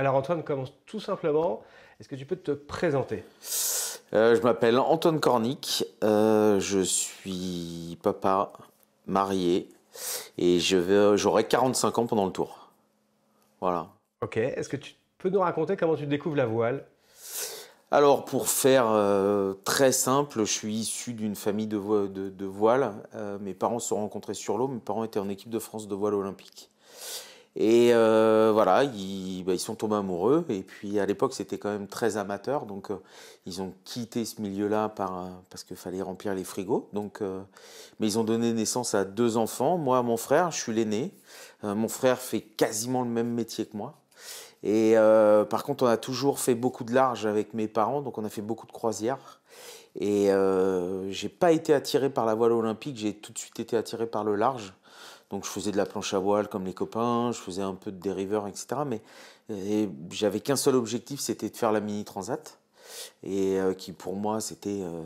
Alors Antoine, commence tout simplement. Est-ce que tu peux te présenter euh, Je m'appelle Antoine Cornic, euh, je suis papa, marié, et j'aurai 45 ans pendant le tour. Voilà. Ok, est-ce que tu peux nous raconter comment tu découvres la voile alors pour faire euh, très simple, je suis issu d'une famille de, voile. mes parents se sont rencontrés sur l'eau, mes parents étaient en équipe de France de voile olympique. Et euh, voilà, bah, ils, sont tombés amoureux. Et puis à l'époque, c'était quand même très amateur. Donc euh, ils ont quitté ce milieu-là par, parce qu'il fallait remplir les frigos. Donc, euh, mais ils ont donné naissance à deux enfants. Moi, mon frère, je suis l'aîné. mon frère fait quasiment le même métier que moi. Et par contre, on a toujours fait beaucoup de large avec mes parents. Donc on a fait beaucoup de croisières. Et j'ai pas été attiré par la voile olympique. J'ai tout de suite été attiré par le large. Donc je faisais de la planche à voile comme les copains, je faisais un peu de dériveur, etc. Mais j'avais qu'un seul objectif, c'était de faire la mini transat. Et euh, qui pour moi, c'était, euh,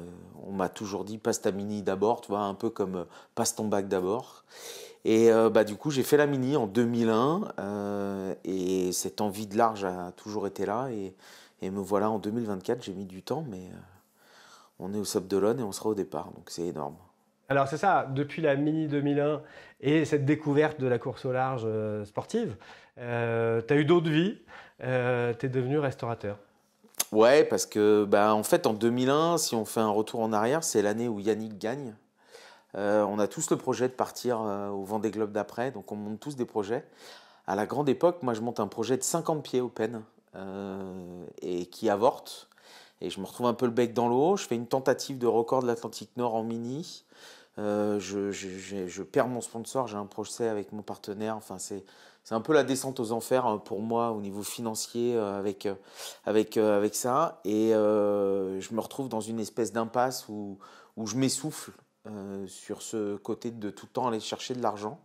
on m'a toujours dit, passe ta mini d'abord, tu vois, un peu comme euh, passe ton bac d'abord. Et bah, du coup, j'ai fait la mini en 2001, et cette envie de large a toujours été là. Et, et me voilà en 2024, j'ai mis du temps, mais on est au de d'Olonne et on sera au départ, donc c'est énorme. Alors c'est ça, depuis la Mini 2001 et cette découverte de la course au large euh, sportive, euh, tu as eu d'autres vies, euh, tu es devenu restaurateur. Ouais, parce que bah, en fait en 2001, si on fait un retour en arrière, c'est l'année où Yannick gagne. Euh, on a tous le projet de partir au Vendée Globe d'après, donc on monte tous des projets. À la grande époque, moi je monte un projet de 50 pieds open et qui avorte et je me retrouve un peu le bec dans l'eau. Je fais une tentative de record de l'Atlantique Nord en mini. Euh, je, perds mon sponsor, j'ai un procès avec mon partenaire. Enfin, c'est un peu la descente aux enfers hein, pour moi au niveau financier euh, avec, euh, avec, avec ça. Et je me retrouve dans une espèce d'impasse où, où, je m'essouffle sur ce côté de tout le temps aller chercher de l'argent.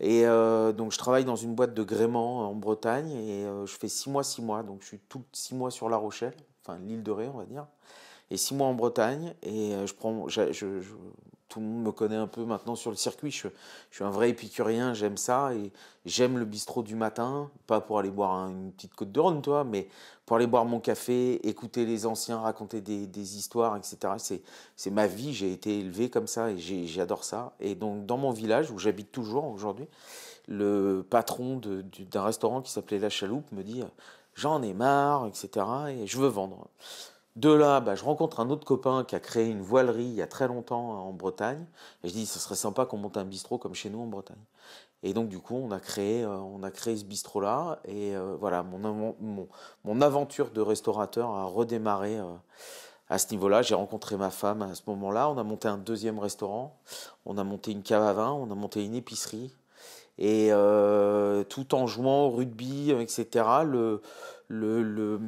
Et donc, je travaille dans une boîte de gréement en Bretagne et je fais six mois, six mois. Donc, je suis tout 6 mois sur La Rochelle l'île de Ré, on va dire, et six mois en Bretagne. Et euh, je prends, tout le monde me connaît un peu maintenant sur le circuit. Je, suis un vrai épicurien, j'aime ça et j'aime le bistrot du matin, pas pour aller boire une petite côte de Rhône, toi, mais pour aller boire mon café, écouter les anciens, raconter des, des histoires, etc. C'est ma vie. J'ai été élevé comme ça et j'adore ça. Et donc dans mon village où j'habite toujours aujourd'hui le patron d'un restaurant qui s'appelait La Chaloupe me dit j'en ai marre, etc. Et je veux vendre. De là, bah, je rencontre un autre copain qui a créé une voilerie il y a très longtemps euh, en Bretagne. Et je dis, ce serait sympa qu'on monte un bistrot comme chez nous en Bretagne. Et donc, du coup, on a créé, euh, on a créé ce bistrot-là. Et euh, voilà, mon, mon, aventure de restaurateur a redémarré à ce niveau-là. J'ai rencontré ma femme à ce moment-là. On a monté un deuxième restaurant. On a monté une cave à vin. On a monté une épicerie. Et euh, tout en jouant au rugby, euh, etc., le, le,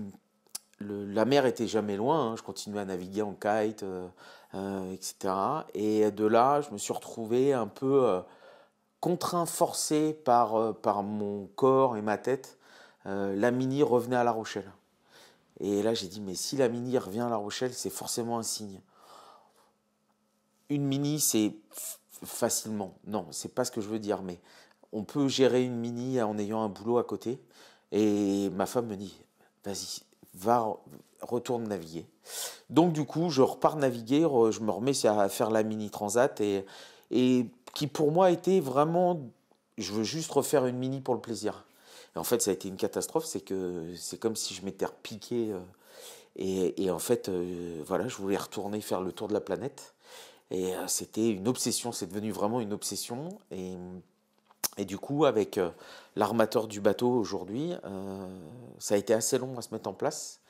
la mer était jamais loin. Hein. Je continuais à naviguer en kite, euh, etc. Et de là, je me suis retrouvé un peu contraint, forcé par, par mon corps et ma tête. la mini revenait à La Rochelle. Et là, j'ai dit, mais si la mini revient à La Rochelle, c'est forcément un signe. Une mini, c'est facilement. Non, c'est pas ce que je veux dire, mais on peut gérer une mini en ayant un boulot à côté. Et ma femme me dit, vas-y, va, retourne naviguer. Donc du coup, je repars naviguer, je me remets à faire la mini transat et, qui pour moi était vraiment, je veux juste refaire une mini pour le plaisir. Et en fait, ça a été une catastrophe, c'est que c'est comme si je m'étais repiqué. Euh, et, en fait, euh, voilà, je voulais retourner faire le tour de la planète. Et euh, c'était une obsession, c'est devenu vraiment une obsession. Et et du coup, avec euh, l'armateur du bateau aujourd'hui, euh, ça a été assez long à se mettre en place.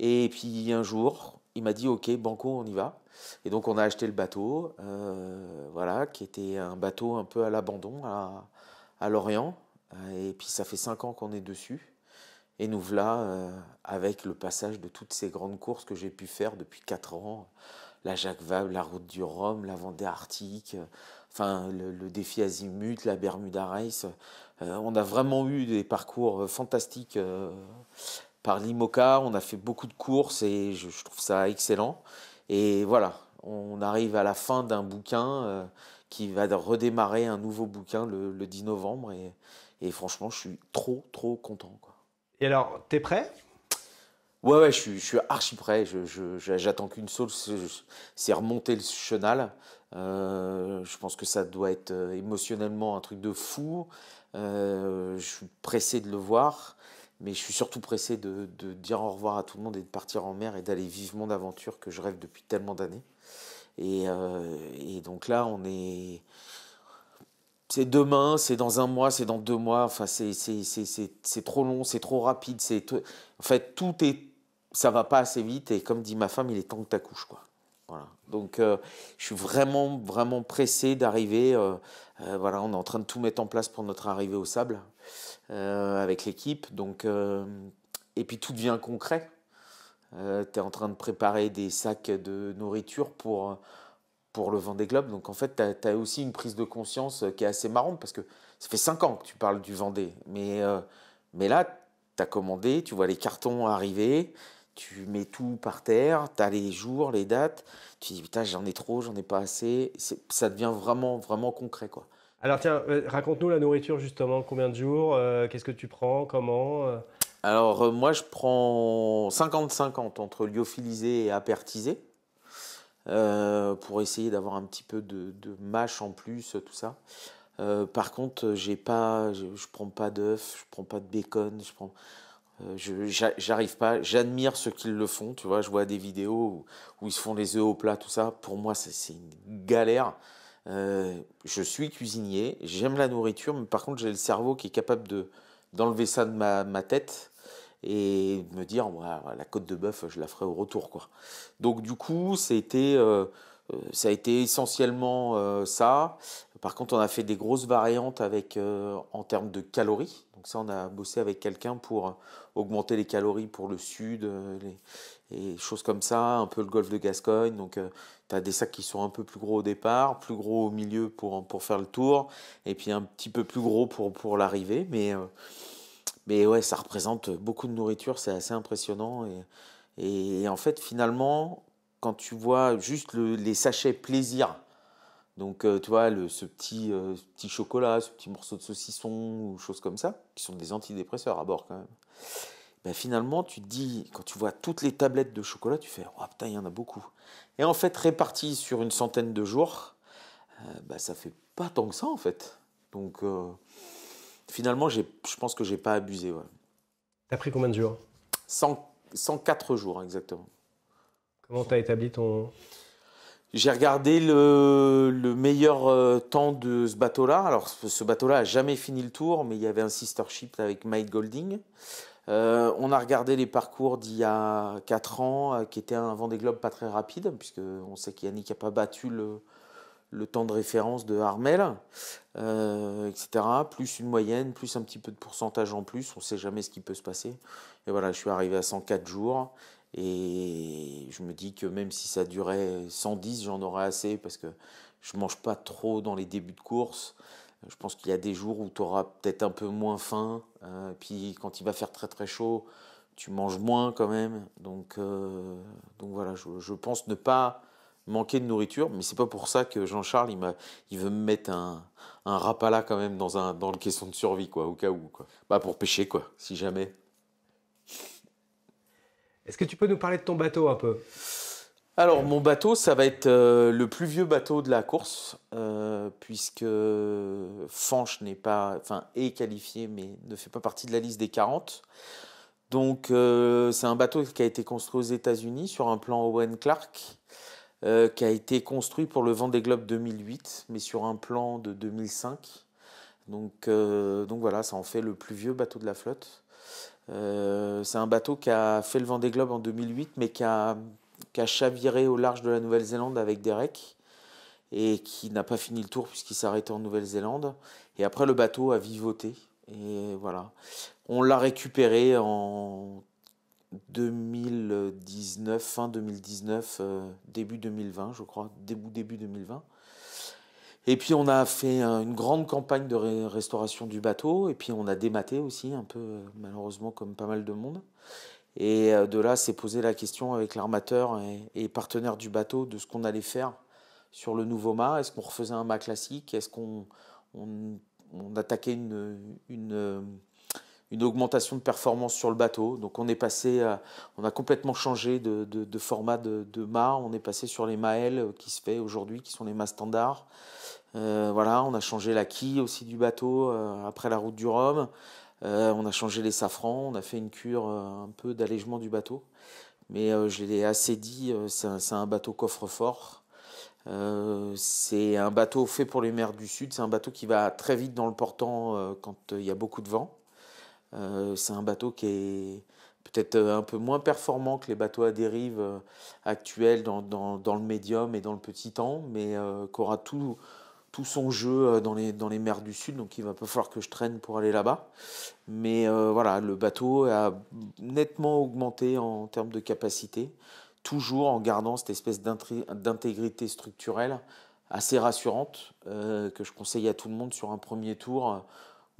Et puis un jour, il m'a dit OK, banco, on y va. Et donc on a acheté le bateau, euh, voilà, qui était un bateau un peu à l'abandon à, Lorient. Et puis ça fait cinq ans qu'on est dessus. Et nous voilà avec le passage de toutes ces grandes courses que j'ai pu faire depuis quatre ans la Jacques Vabre, la Route du Rhum, la Vendée Arctique enfin le, défi Azimut, la Bermuda Race. Euh, on a vraiment eu des parcours euh, fantastiques euh, par l'IMOCA. On a fait beaucoup de courses et je, trouve ça excellent. Et voilà, on arrive à la fin d'un bouquin qui va redémarrer un nouveau bouquin le, 10 novembre. Et, franchement, je suis trop, trop content. Et alors, t'es prêt Ouais, ouais, je suis, archi prêt. j'attends qu'une seule, c'est remonter le chenal. Euh, je pense que ça doit être euh, émotionnellement un truc de fou. Euh, je suis pressé de le voir, mais je suis surtout pressé de, dire au revoir à tout le monde et de partir en mer et d'aller vivement d'aventure que je rêve depuis tellement d'années. Et, donc là, on est c'est demain, c'est dans un mois, c'est dans deux mois. Enfin, c'est trop long, c'est trop rapide. C'est en fait tout est ça va pas assez vite et comme dit ma femme, il est temps que tu accouches. Quoi. Voilà. Donc euh, je suis vraiment, vraiment pressé d'arriver. Euh, euh, voilà, on est en train de tout mettre en place pour notre arrivée au sable avec l'équipe. Donc, et puis tout devient concret. tu es en train de préparer des sacs de nourriture pour, pour le Vendée Globe. Donc en fait, tu as, aussi une prise de conscience qui est assez marrante parce que ça fait 5 ans que tu parles du Vendée. Mais, mais là, tu as commandé, tu vois les cartons arriver tu mets tout par terre, tu as les jours, les dates, tu dis putain, j'en ai trop, j'en ai pas assez. Ça devient vraiment, vraiment concret, quoi. Alors tiens, euh, raconte-nous la nourriture justement, combien de jours, euh, qu'est-ce que tu prends, comment euh? Alors moi je prends 50-50 entre lyophilisé et apertisé pour essayer d'avoir un petit peu de, mâche en plus, tout ça. par contre, j'ai pas, je, prends pas d'œufs, je prends pas de bacon, je prends euh, j'arrive pas, j'admire ceux qui le font, tu vois, je vois des vidéos où, ils se font les œufs au plat, tout ça, pour moi c'est une galère. Euh, je suis cuisinier, j'aime la nourriture, mais par contre j'ai le cerveau qui est capable de d'enlever ça de ma, tête et me dire la côte de bœuf je la ferai au retour quoi. Donc du coup c'était euh, ça a été essentiellement ça par contre, on a fait des grosses variantes avec, euh, en termes de calories. Donc ça, on a bossé avec quelqu'un pour euh, augmenter les calories pour le sud, euh, les, et choses comme ça, un peu le golfe de Gascogne. Donc tu as des sacs qui sont un peu plus gros au départ, plus gros au milieu pour, pour faire le tour, et puis un petit peu plus gros pour, pour l'arrivée. Mais, mais ouais, ça représente beaucoup de nourriture, c'est assez impressionnant. Et, en fait, finalement, quand tu vois juste les sachets plaisir, donc, euh, tu vois, ce, petit, euh, petit chocolat, ce petit morceau de saucisson ou choses comme ça, qui sont des antidépresseurs à bord quand même. Ben, finalement, tu te dis, quand tu vois toutes les tablettes de chocolat, tu fais, oh putain, il y en a beaucoup. Et en fait, réparti sur une centaine de jours, euh, ben, ça fait pas tant que ça en fait. Donc, finalement, je pense que j'ai pas abusé. Ouais. as pris combien de jours 104 jours exactement. Comment as établi ton, j'ai regardé le, meilleur euh, temps de ce bateau-là. Alors, ce bateau-là a jamais fini le tour, mais il y avait un sister ship avec Mike Golding. Euh, on a regardé les parcours d'il y a 4 ans, euh, qui était un des globes pas très rapide, puisque on sait qu'Yannick n'a pas battu le, temps de référence de Armel, etc. Plus une moyenne, plus un petit peu de pourcentage en plus. On ne sait jamais ce qui peut se passer. Et voilà, je suis arrivé à 104 jours. Et je me dis que même si ça durait 110, j'en aurais assez parce que je mange pas trop dans les débuts de course. Je pense qu'il y a des jours où tu auras peut-être un peu moins faim. Euh, puis quand il va faire très très chaud, tu manges moins quand même. Donc, euh, donc voilà, je, pense ne pas manquer de nourriture. Mais c'est pas pour ça que Jean-Charles, il, veut me mettre un, un rapala quand même dans, un, dans le caisson de survie, quoi, au cas où. Quoi. Bah pour pêcher, quoi, si jamais. Est-ce que tu peux nous parler de ton bateau un peu alors mon bateau, ça va être euh, le plus vieux bateau de la course, euh, puisque Fanche n'est pas, enfin est qualifié, mais ne fait pas partie de la liste des 40. Donc euh, c'est un bateau qui a été construit aux États-Unis sur un plan Owen Clark, qui a été construit pour le des Globes 2008, mais sur un plan de 2005. Donc, donc voilà, ça en fait le plus vieux bateau de la flotte. Euh, c'est un bateau qui a fait le Vendée Globe en 2008, mais qui a, chaviré au large de la Nouvelle-Zélande avec Derek et qui n'a pas fini le tour puisqu'il s'est arrêté en Nouvelle-Zélande. Et après, le bateau a vivoté. Et voilà. On l'a récupéré en 2019, fin 2019, euh, début 2020, je crois, début, début 2020. Et puis on a fait une grande campagne de restauration du bateau, et puis on a dématé aussi un peu, euh, malheureusement, comme pas mal de monde. Et euh, de là, s'est posé la question avec l'armateur et, partenaire du bateau de ce qu'on allait faire sur le nouveau mât. Est-ce qu'on refaisait un mât classique Est-ce qu'on on, attaquait une euh, une augmentation de performance sur le bateau. Donc on est passé, on a complètement changé de, format de, de, mât. On est passé sur les maels euh, qui se fait aujourd'hui, qui sont les mâts standards. Euh, voilà, on a changé la quille aussi du bateau euh, après la route du Rhum. on a changé les safrans, on a fait une cure un peu d'allègement du bateau. Mais je l'ai assez dit, c'est un, bateau coffre-fort. c'est un bateau fait pour les mers du Sud. C'est un bateau qui va très vite dans le portant quand il y a beaucoup de vent. Euh, c'est un bateau qui est peut-être euh, un peu moins performant que les bateaux à dérive euh, actuels dans, le médium et dans le petit temps, mais euh, qui tout, son jeu dans les, mers du Sud, donc il va pas falloir que je traîne pour aller là-bas. Mais voilà, le bateau a nettement augmenté en termes de capacité, toujours en gardant cette espèce d'intégrité structurelle assez rassurante que je conseille à tout le monde sur un premier tour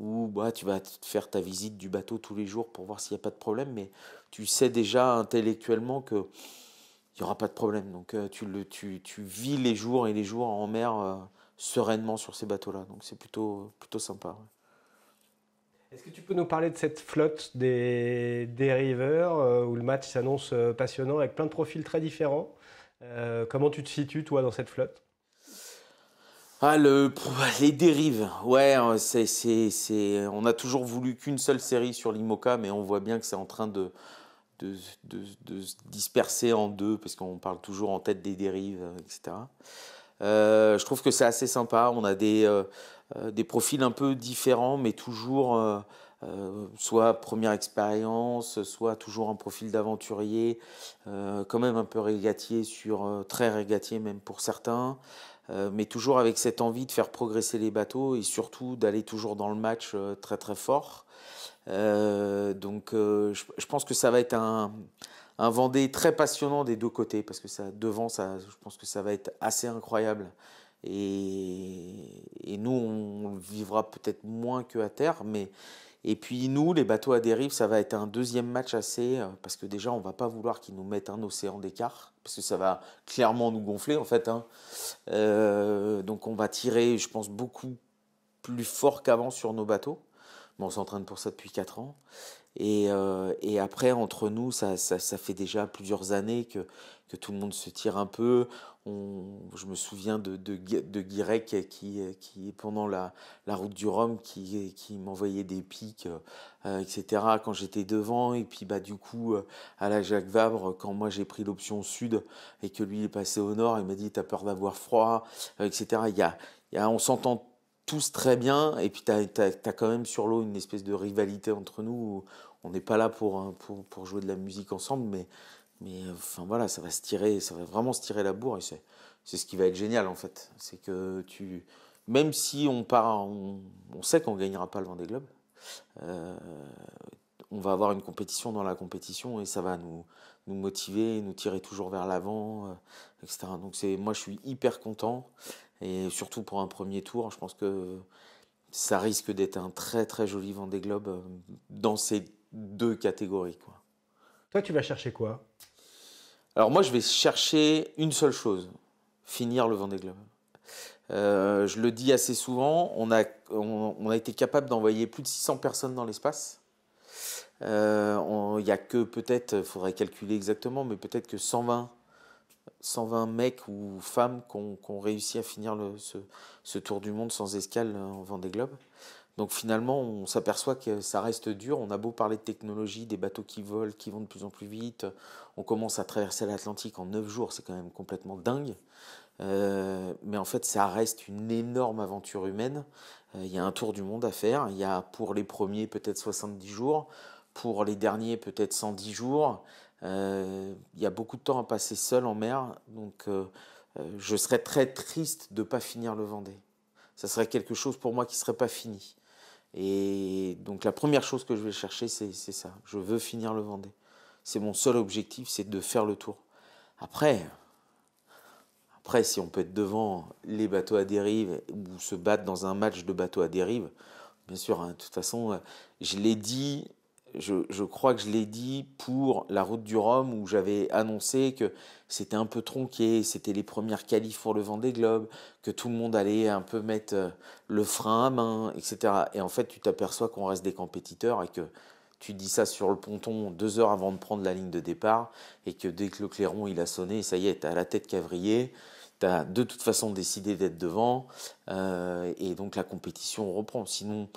où bah, tu vas faire ta visite du bateau tous les jours pour voir s'il n'y a pas de problème, mais tu sais déjà intellectuellement qu'il n'y aura pas de problème. Donc euh, tu, le, tu, tu, vis les jours et les jours en mer euh, sereinement sur ces bateaux-là. Donc c'est plutôt, plutôt sympa. Est-ce que tu peux nous parler de cette flotte des, des rivers euh, où le match s'annonce passionnant avec plein de profils très différents Comment tu te situes toi dans cette flotte ah, ah, les dérives. Ouais, euh, c'est, on a toujours voulu qu'une seule série sur l'IMOCA, mais on voit bien que c'est en train de, de, se disperser en deux, parce qu'on parle toujours en tête des dérives, euh, etc. Euh, je trouve que c'est assez sympa. On a des, des profils un peu différents, mais toujours soit première expérience, soit toujours un profil d'aventurier, quand même un peu régatier, sur, très régatier même pour certains. Euh, mais toujours avec cette envie de faire progresser les bateaux et surtout d'aller toujours dans le match euh, très très fort. Euh, donc je, pense que ça va être un, Vendée très passionnant des deux côtés, parce que ça, devant, ça, je pense que ça va être assez incroyable. Et, nous, on, vivra peut-être moins qu'à terre, mais et puis nous, les bateaux à dérive, ça va être un deuxième match assez, euh, parce que déjà, on va pas vouloir qu'ils nous mettent un océan d'écart, parce que ça va clairement nous gonfler en fait. Hein. Euh, donc on va tirer, je pense, beaucoup plus fort qu'avant sur nos bateaux. Bon, on s'entraîne pour ça depuis 4 ans. Et, euh, et, après, entre nous, ça, ça, ça, fait déjà plusieurs années que, que tout le monde se tire un peu. On, je me souviens de, de, de Guirec qui, qui, pendant la, la route du Rhum, qui, qui m'envoyait des pics, euh, etc., quand j'étais devant. Et puis, bah, du coup, euh, à la Jacques Vabre, quand moi j'ai pris l'option sud et que lui est passé au nord, il m'a dit T'as peur d'avoir froid, etc. Il il y a, on s'entend tous très bien. Et puis, tu as, as, quand même sur l'eau une espèce de rivalité entre nous. on n'est pas là pour, pour, pour, jouer de la musique ensemble, mais, mais euh, enfin voilà, ça va se tirer, ça va vraiment se tirer la bourre. Et c'est ce qui va être génial en fait. C'est que tu. Même si on part, on, sait qu'on ne gagnera pas le Vendée Globe, euh, on va avoir une compétition dans la compétition et ça va nous, nous motiver, nous tirer toujours vers l'avant, euh, etc. Donc c'est moi je suis hyper content et surtout pour un premier tour, je pense que ça risque d'être un très très joli Vendée Globe euh, dans ces deux catégories. Quoi. Toi, tu vas chercher quoi Alors moi, je vais chercher une seule chose, finir le Vendée Globe. Euh, je le dis assez souvent, on a, on, a été capable d'envoyer plus de 600 personnes dans l'espace. Euh, il n'y a que peut-être, il faudrait calculer exactement, mais peut-être que 120 120 mecs ou femmes qui ont, réussi à finir ce, tour du monde sans escale en Vendée Globe. Donc finalement, on s'aperçoit que ça reste dur. On a beau parler de technologie, des bateaux qui volent, qui vont de plus en plus vite. On commence à traverser l'Atlantique en 9 jours, c'est quand même complètement dingue. Euh, mais en fait, ça reste une énorme aventure humaine. Euh, il y a un tour du monde à faire. Il y a pour les premiers peut-être 70 jours, pour les derniers peut-être 110 jours. Il euh, y a beaucoup de temps à passer seul en mer, donc euh, euh, je serais très triste de ne pas finir le Vendée. Ça serait quelque chose pour moi qui ne serait pas fini. Et donc la première chose que je vais chercher, c'est ça. Je veux finir le Vendée. C'est mon seul objectif, c'est de faire le tour. Après, après, si on peut être devant les bateaux à dérive ou se battre dans un match de bateaux à dérive, bien sûr, hein, de toute façon, je l'ai dit, je, crois que je l'ai dit pour la route du Rhum où j'avais annoncé que c'était un peu tronqué, c'était les premières qualifs pour le Vendée Globe, que tout le monde allait un peu mettre euh, le frein à main, etc. Et en fait, tu t'aperçois qu'on reste des compétiteurs et que tu dis ça sur le ponton deux heures avant de prendre la ligne de départ et que dès que le clairon il a sonné, ça y est, as la tête tu as de toute façon décidé d'être devant euh, et donc la compétition reprend. Sinon,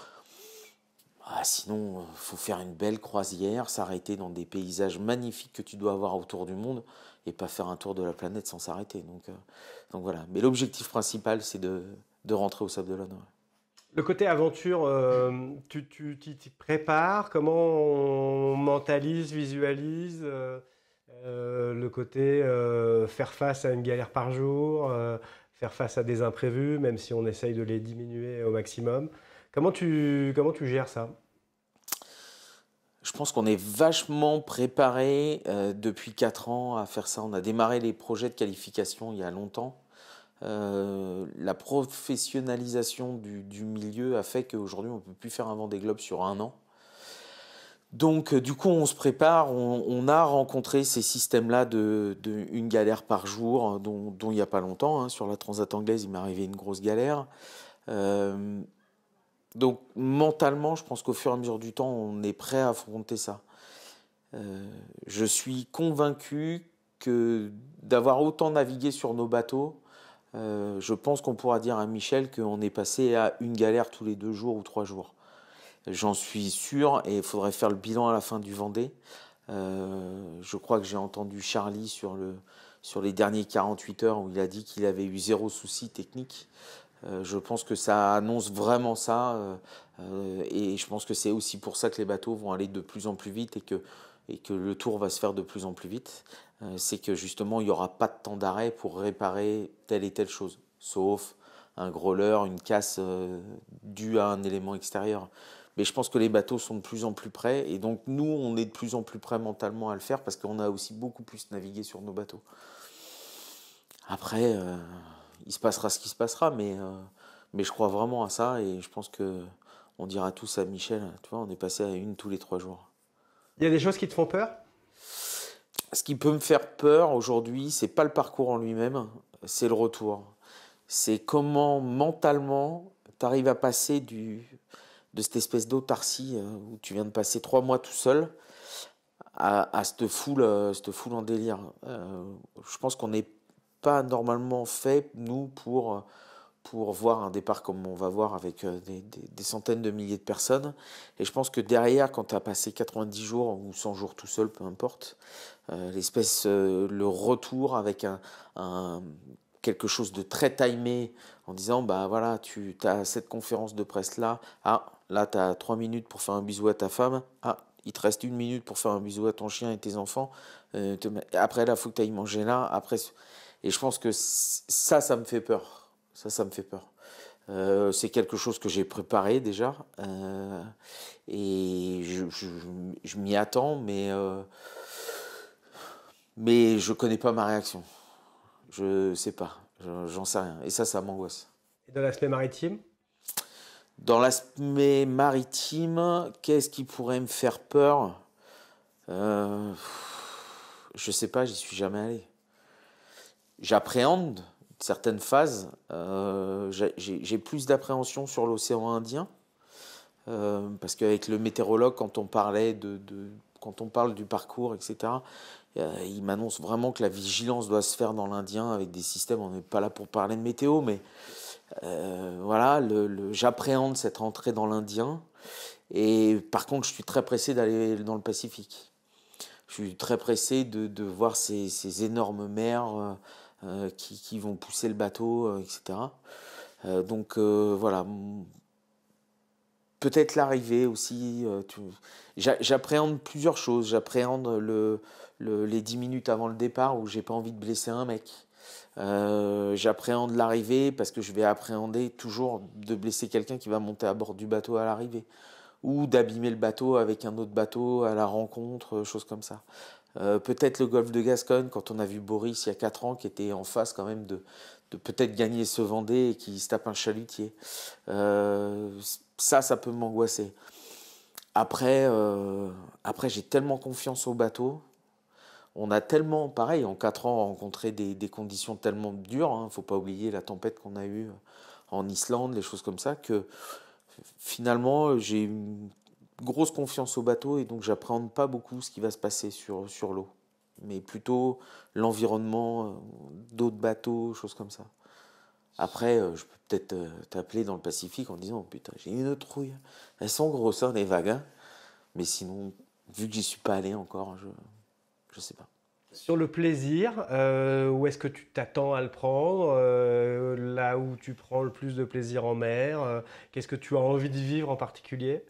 ah, sinon, euh, faut faire une belle croisière, s'arrêter dans des paysages magnifiques que tu dois avoir autour du monde et pas faire un tour de la planète sans s'arrêter. Donc, euh, voilà. Mais l'objectif principal, c'est de, rentrer au Sable de l'Honneur. Le côté aventure, euh, tu t'y prépares Comment on mentalise, visualise le côté faire face à une galère par jour, faire face à des imprévus, même si on essaye de les diminuer au maximum Comment comment tu gères ça je pense qu'on est vachement préparé euh, depuis 4 ans à faire ça. On a démarré les projets de qualification il y a longtemps. Euh, la professionnalisation du, milieu a fait qu'aujourd'hui, on ne peut plus faire un des globes sur un an. Donc, euh, du coup, on se prépare. On, a rencontré ces systèmes-là de, une galère par jour, dont, il n'y a pas longtemps. Hein. Sur la Transat anglaise, il m'est arrivé une grosse galère donc mentalement, je pense qu'au fur et à mesure du temps, on est prêt à affronter ça. Euh, je suis convaincu que d'avoir autant navigué sur nos bateaux, euh, je pense qu'on pourra dire à Michel qu'on est passé à une galère tous les deux jours ou trois jours. J'en suis sûr et il faudrait faire le bilan à la fin du Vendée. Euh, je crois que j'ai entendu Charlie sur, sur les derniers 48 heures où il a dit qu'il avait eu zéro souci technique. Euh, je pense que ça annonce vraiment ça. Euh, euh, et je pense que c'est aussi pour ça que les bateaux vont aller de plus en plus vite et que, et que le tour va se faire de plus en plus vite. c'est que justement, il n'y aura pas de temps d'arrêt pour réparer telle et telle chose, sauf un growler, une casse due à un élément extérieur. Mais je pense que les bateaux sont de plus en plus prêts Et donc, nous, on est de plus en plus prêts mentalement à le faire parce qu'on a aussi beaucoup plus navigué sur nos bateaux. Après il se passera ce qui se passera, mais, euh, mais je crois vraiment à ça et je pense que on dira tous à Michel, tu vois, on est passé à une tous les trois jours. Il y a des choses qui te font peur Ce qui peut me faire peur aujourd'hui, c'est pas le parcours en lui-même, c'est le retour. C'est comment mentalement tu arrives à passer du, de cette espèce d'autarcie euh, où tu viens de passer trois mois tout seul à, cette, foule, euh, cette foule en délire. je pense qu'on est pas normalement fait, nous, pour, euh, pour voir un départ comme on va voir avec euh, des, des, centaines de milliers de personnes. Et je pense que derrière, quand tu as passé 90 jours ou 100 jours tout seul, peu importe, euh, l'espèce, le retour avec un, quelque chose de très timé en disant bah voilà tu as cette conférence de presse là ah là tu as trois minutes pour faire un bisou à ta femme ah il te reste une minute pour faire un bisou à ton chien et tes enfants après là faut que tu ailles manger là après et je pense que ça, ça me fait peur. Ça, ça me fait peur. Euh, c'est quelque chose que j'ai préparé déjà euh, et je, m'y attends, mais, euh, mais je ne connais pas ma réaction. Je sais pas, j'en sais rien. Et ça, ça m'angoisse. Et dans l'aspect maritime Dans l'aspect maritime, qu'est-ce qui pourrait me faire peur Je sais pas, j'y suis jamais allé j'appréhende certaines phases. Euh, j'ai plus d'appréhension sur l'océan Indien. Euh, parce qu'avec le météorologue, quand on parlait de, quand on parle du parcours, etc., il m'annonce vraiment que la vigilance doit se faire dans l'Indien avec des systèmes. On n'est pas là pour parler de météo, mais euh, voilà, j'appréhende cette rentrée dans l'Indien. Et par contre, je suis très pressé d'aller dans le Pacifique. Je suis très pressé de, de voir ces, ces énormes mers euh, qui, vont pousser le bateau, euh, etc. Euh, donc voilà, peut-être l'arrivée aussi. J'appréhende plusieurs choses. J'appréhende les 10 minutes avant le départ où j'ai pas envie de blesser un mec. J'appréhende l'arrivée parce que je vais appréhender toujours de blesser quelqu'un qui va monter à bord du bateau à l'arrivée ou d'abîmer le bateau avec un autre bateau à la rencontre, choses comme ça. Euh, peut-être le golfe de Gascogne, quand on a vu Boris il y a 4 ans, qui était en face quand même de, peut-être gagner ce Vendée et qui se tape un chalutier. Euh, ça, ça peut m'angoisser. Après, euh, après j'ai tellement confiance au bateau. On a tellement, pareil, en 4 ans, rencontré des, conditions tellement dures. Il hein. ne faut pas oublier la tempête qu'on a eue en Islande, les choses comme ça, que finalement, j'ai grosse confiance au bateau et donc j'appréhende pas beaucoup ce qui va se passer sur, sur l'eau, mais plutôt l'environnement, euh, d'autres bateaux, choses comme ça. Après, euh, je peux peut-être euh, t'appeler dans le Pacifique en disant Putain, j'ai une autre trouille. Elles sont grosses, hein, les vagues. Hein. Mais sinon, vu que j'y suis pas allé encore, je ne sais pas. Sur le plaisir, où est-ce que tu t'attends à le prendre Là où tu prends le plus de plaisir en mer Qu'est-ce que tu as envie de vivre en particulier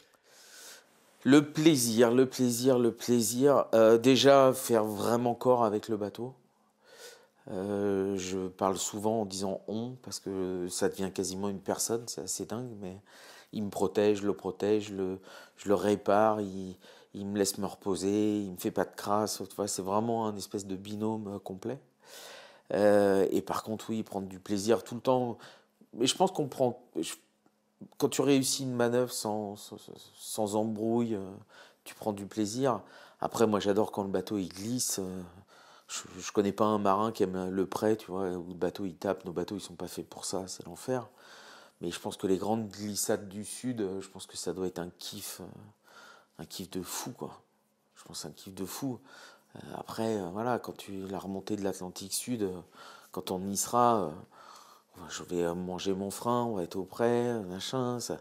le plaisir, le plaisir, le plaisir. Euh, déjà, faire vraiment corps avec le bateau. Euh, je parle souvent en disant on, parce que ça devient quasiment une personne, c'est assez dingue, mais il me protège, le protège, je le, je le répare, il, me laisse me reposer, il me fait pas de crasse, c'est vraiment un espèce de binôme euh, complet. et par contre, oui, prendre du plaisir tout le temps. Mais je pense qu'on prend quand tu réussis une manœuvre sans, sans, embrouille, euh, tu prends du plaisir. Après, moi, j'adore quand le bateau il glisse. Euh, je, connais pas un marin qui aime le prêt, tu vois, où le bateau il tape. Nos bateaux ils sont pas faits pour ça, c'est l'enfer. Mais je pense que les grandes glissades du sud, euh, je pense que ça doit être un kiff, un kiff de fou, quoi. Je pense un kiff de fou. Après, voilà, quand tu la remontée de l'Atlantique Sud, quand on y sera je vais euh, manger mon frein, on va être au prêt, machin. Ça...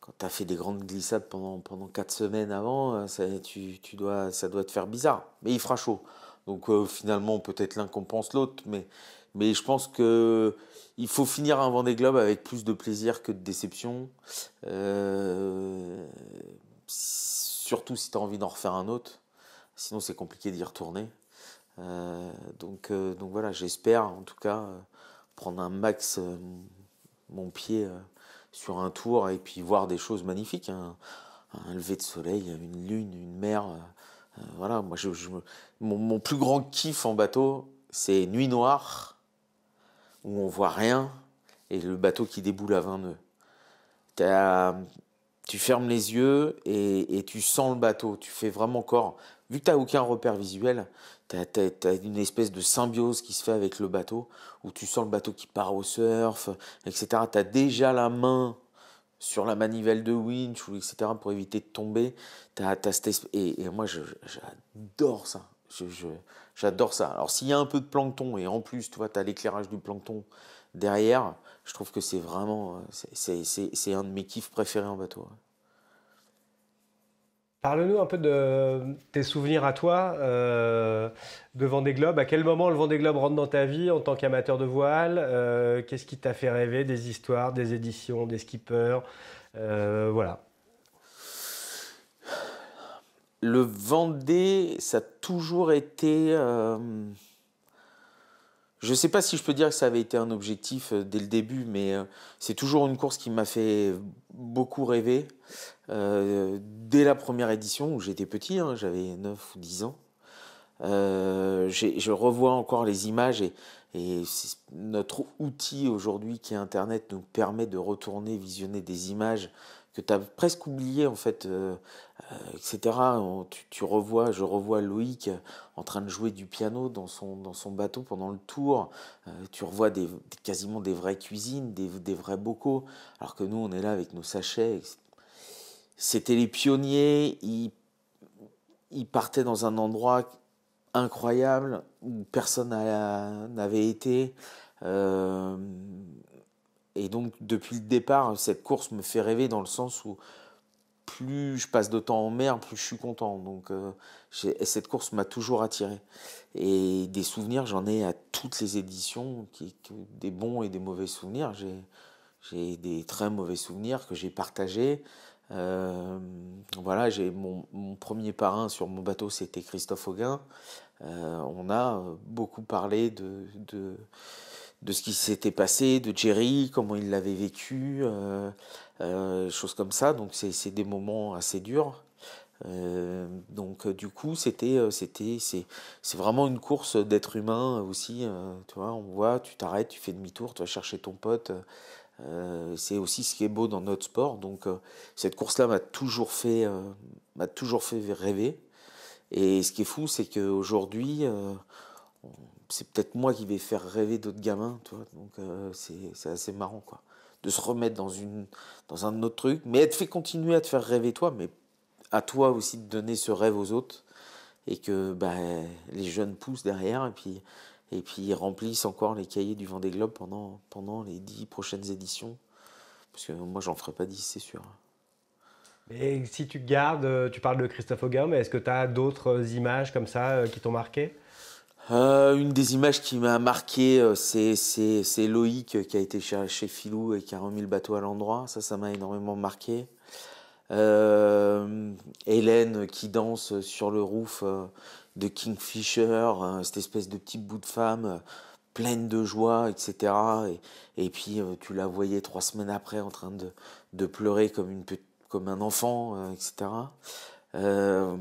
Quand tu as fait des grandes glissades pendant, pendant 4 semaines avant, euh, ça, tu, tu dois, ça doit te faire bizarre. Mais il fera chaud. Donc euh, finalement, peut-être l'un compense l'autre, mais, mais je pense que il faut finir un Vendée Globe avec plus de plaisir que de déception. surtout si tu as envie d'en refaire un autre. Sinon, c'est compliqué d'y retourner. donc, donc voilà, j'espère en tout cas prendre un max euh, mon pied euh, sur un tour et puis voir des choses magnifiques. Hein. Un lever de soleil, une lune, une mer. Euh, voilà, moi, je, mon, plus grand kiff en bateau, c'est nuit noire où on voit rien et le bateau qui déboule à 20 nœuds. Tu fermes les yeux et, tu sens le bateau, tu fais vraiment corps vu que tu n'as aucun repère visuel, tu as, une espèce de symbiose qui se fait avec le bateau, où tu sens le bateau qui part au surf, etc. Tu as déjà la main sur la manivelle de winch, etc., pour éviter de tomber. et, moi, j'adore ça. J'adore ça. Alors, s'il y a un peu de plancton, et en plus, tu vois, tu as l'éclairage du plancton derrière, je trouve que c'est vraiment. Euh, c'est un de mes kiffs préférés en bateau. Hein. Parle-nous un peu de tes souvenirs à toi euh, de Vendée Globe. À quel moment le Vendée Globe rentre dans ta vie en tant qu'amateur de voile euh, Qu'est-ce qui t'a fait rêver Des histoires, des éditions, des skippers euh, Voilà. Le Vendée, ça a toujours été je ne sais pas si je peux dire que ça avait été un objectif euh, dès le début, mais euh, c'est toujours une course qui m'a fait beaucoup rêver. Euh, dès la première édition, où j'étais petit, hein, j'avais 9 ou 10 ans, je revois encore les images et, et notre outil aujourd'hui qui est Internet nous permet de retourner visionner des images que tu as presque oubliées en fait etc. tu, revois, je revois Loïc euh, en train de jouer du piano dans son, dans son bateau pendant le tour. Euh, tu revois des, quasiment des vraies cuisines, des, vrais bocaux, alors que nous, on est là avec nos sachets. C'était les pionniers, ils, ils, partaient dans un endroit incroyable où personne n'avait été. Euh, et donc, depuis le départ, cette course me fait rêver dans le sens où plus je passe de temps en mer, plus je suis content. Donc, euh, cette course m'a toujours attiré. Et des souvenirs, j'en ai à toutes les éditions, qui, des bons et des mauvais souvenirs. J'ai des très mauvais souvenirs que j'ai partagés. Euh, voilà, j'ai mon, premier parrain sur mon bateau, c'était Christophe Auguin. Euh, on a beaucoup parlé de de ce qui s'était passé, de Jerry, comment il l'avait vécu, euh, euh, choses comme ça. Donc c'est des moments assez durs. Euh, donc du coup c'était c'était c'est vraiment une course d'être humain aussi tu vois on voit tu t'arrêtes tu fais demi-tour tu vas chercher ton pote c'est aussi ce qui est beau dans notre sport donc cette course là m'a toujours fait m'a toujours fait rêver et ce qui est fou c'est qu'aujourd'hui c'est peut-être moi qui vais faire rêver d'autres gamins, toi. Donc euh, c'est assez marrant, quoi. De se remettre dans, un autre truc, mais elle fait continuer à te faire rêver toi, mais à toi aussi de donner ce rêve aux autres et que bah, les jeunes poussent derrière et puis, remplissent encore les cahiers du Vendée Globe pendant, pendant les dix prochaines éditions. Parce que moi, j'en ferai pas dix, c'est sûr. Mais si tu gardes, euh, tu parles de Christophe Auguin, mais est-ce que tu as d'autres images comme ça euh, qui t'ont marqué euh, une des images qui m'a marqué, euh, c'est Loïc qui a été chez, Philou et qui a remis le bateau à l'endroit. Ça, ça m'a énormément marqué. Euh, Hélène qui danse sur le roof de Kingfisher, cette espèce de petite bout de femme pleine de joie, etc. Et, puis tu la voyais trois semaines après en train de, pleurer comme, une, comme un enfant, etc. Euh,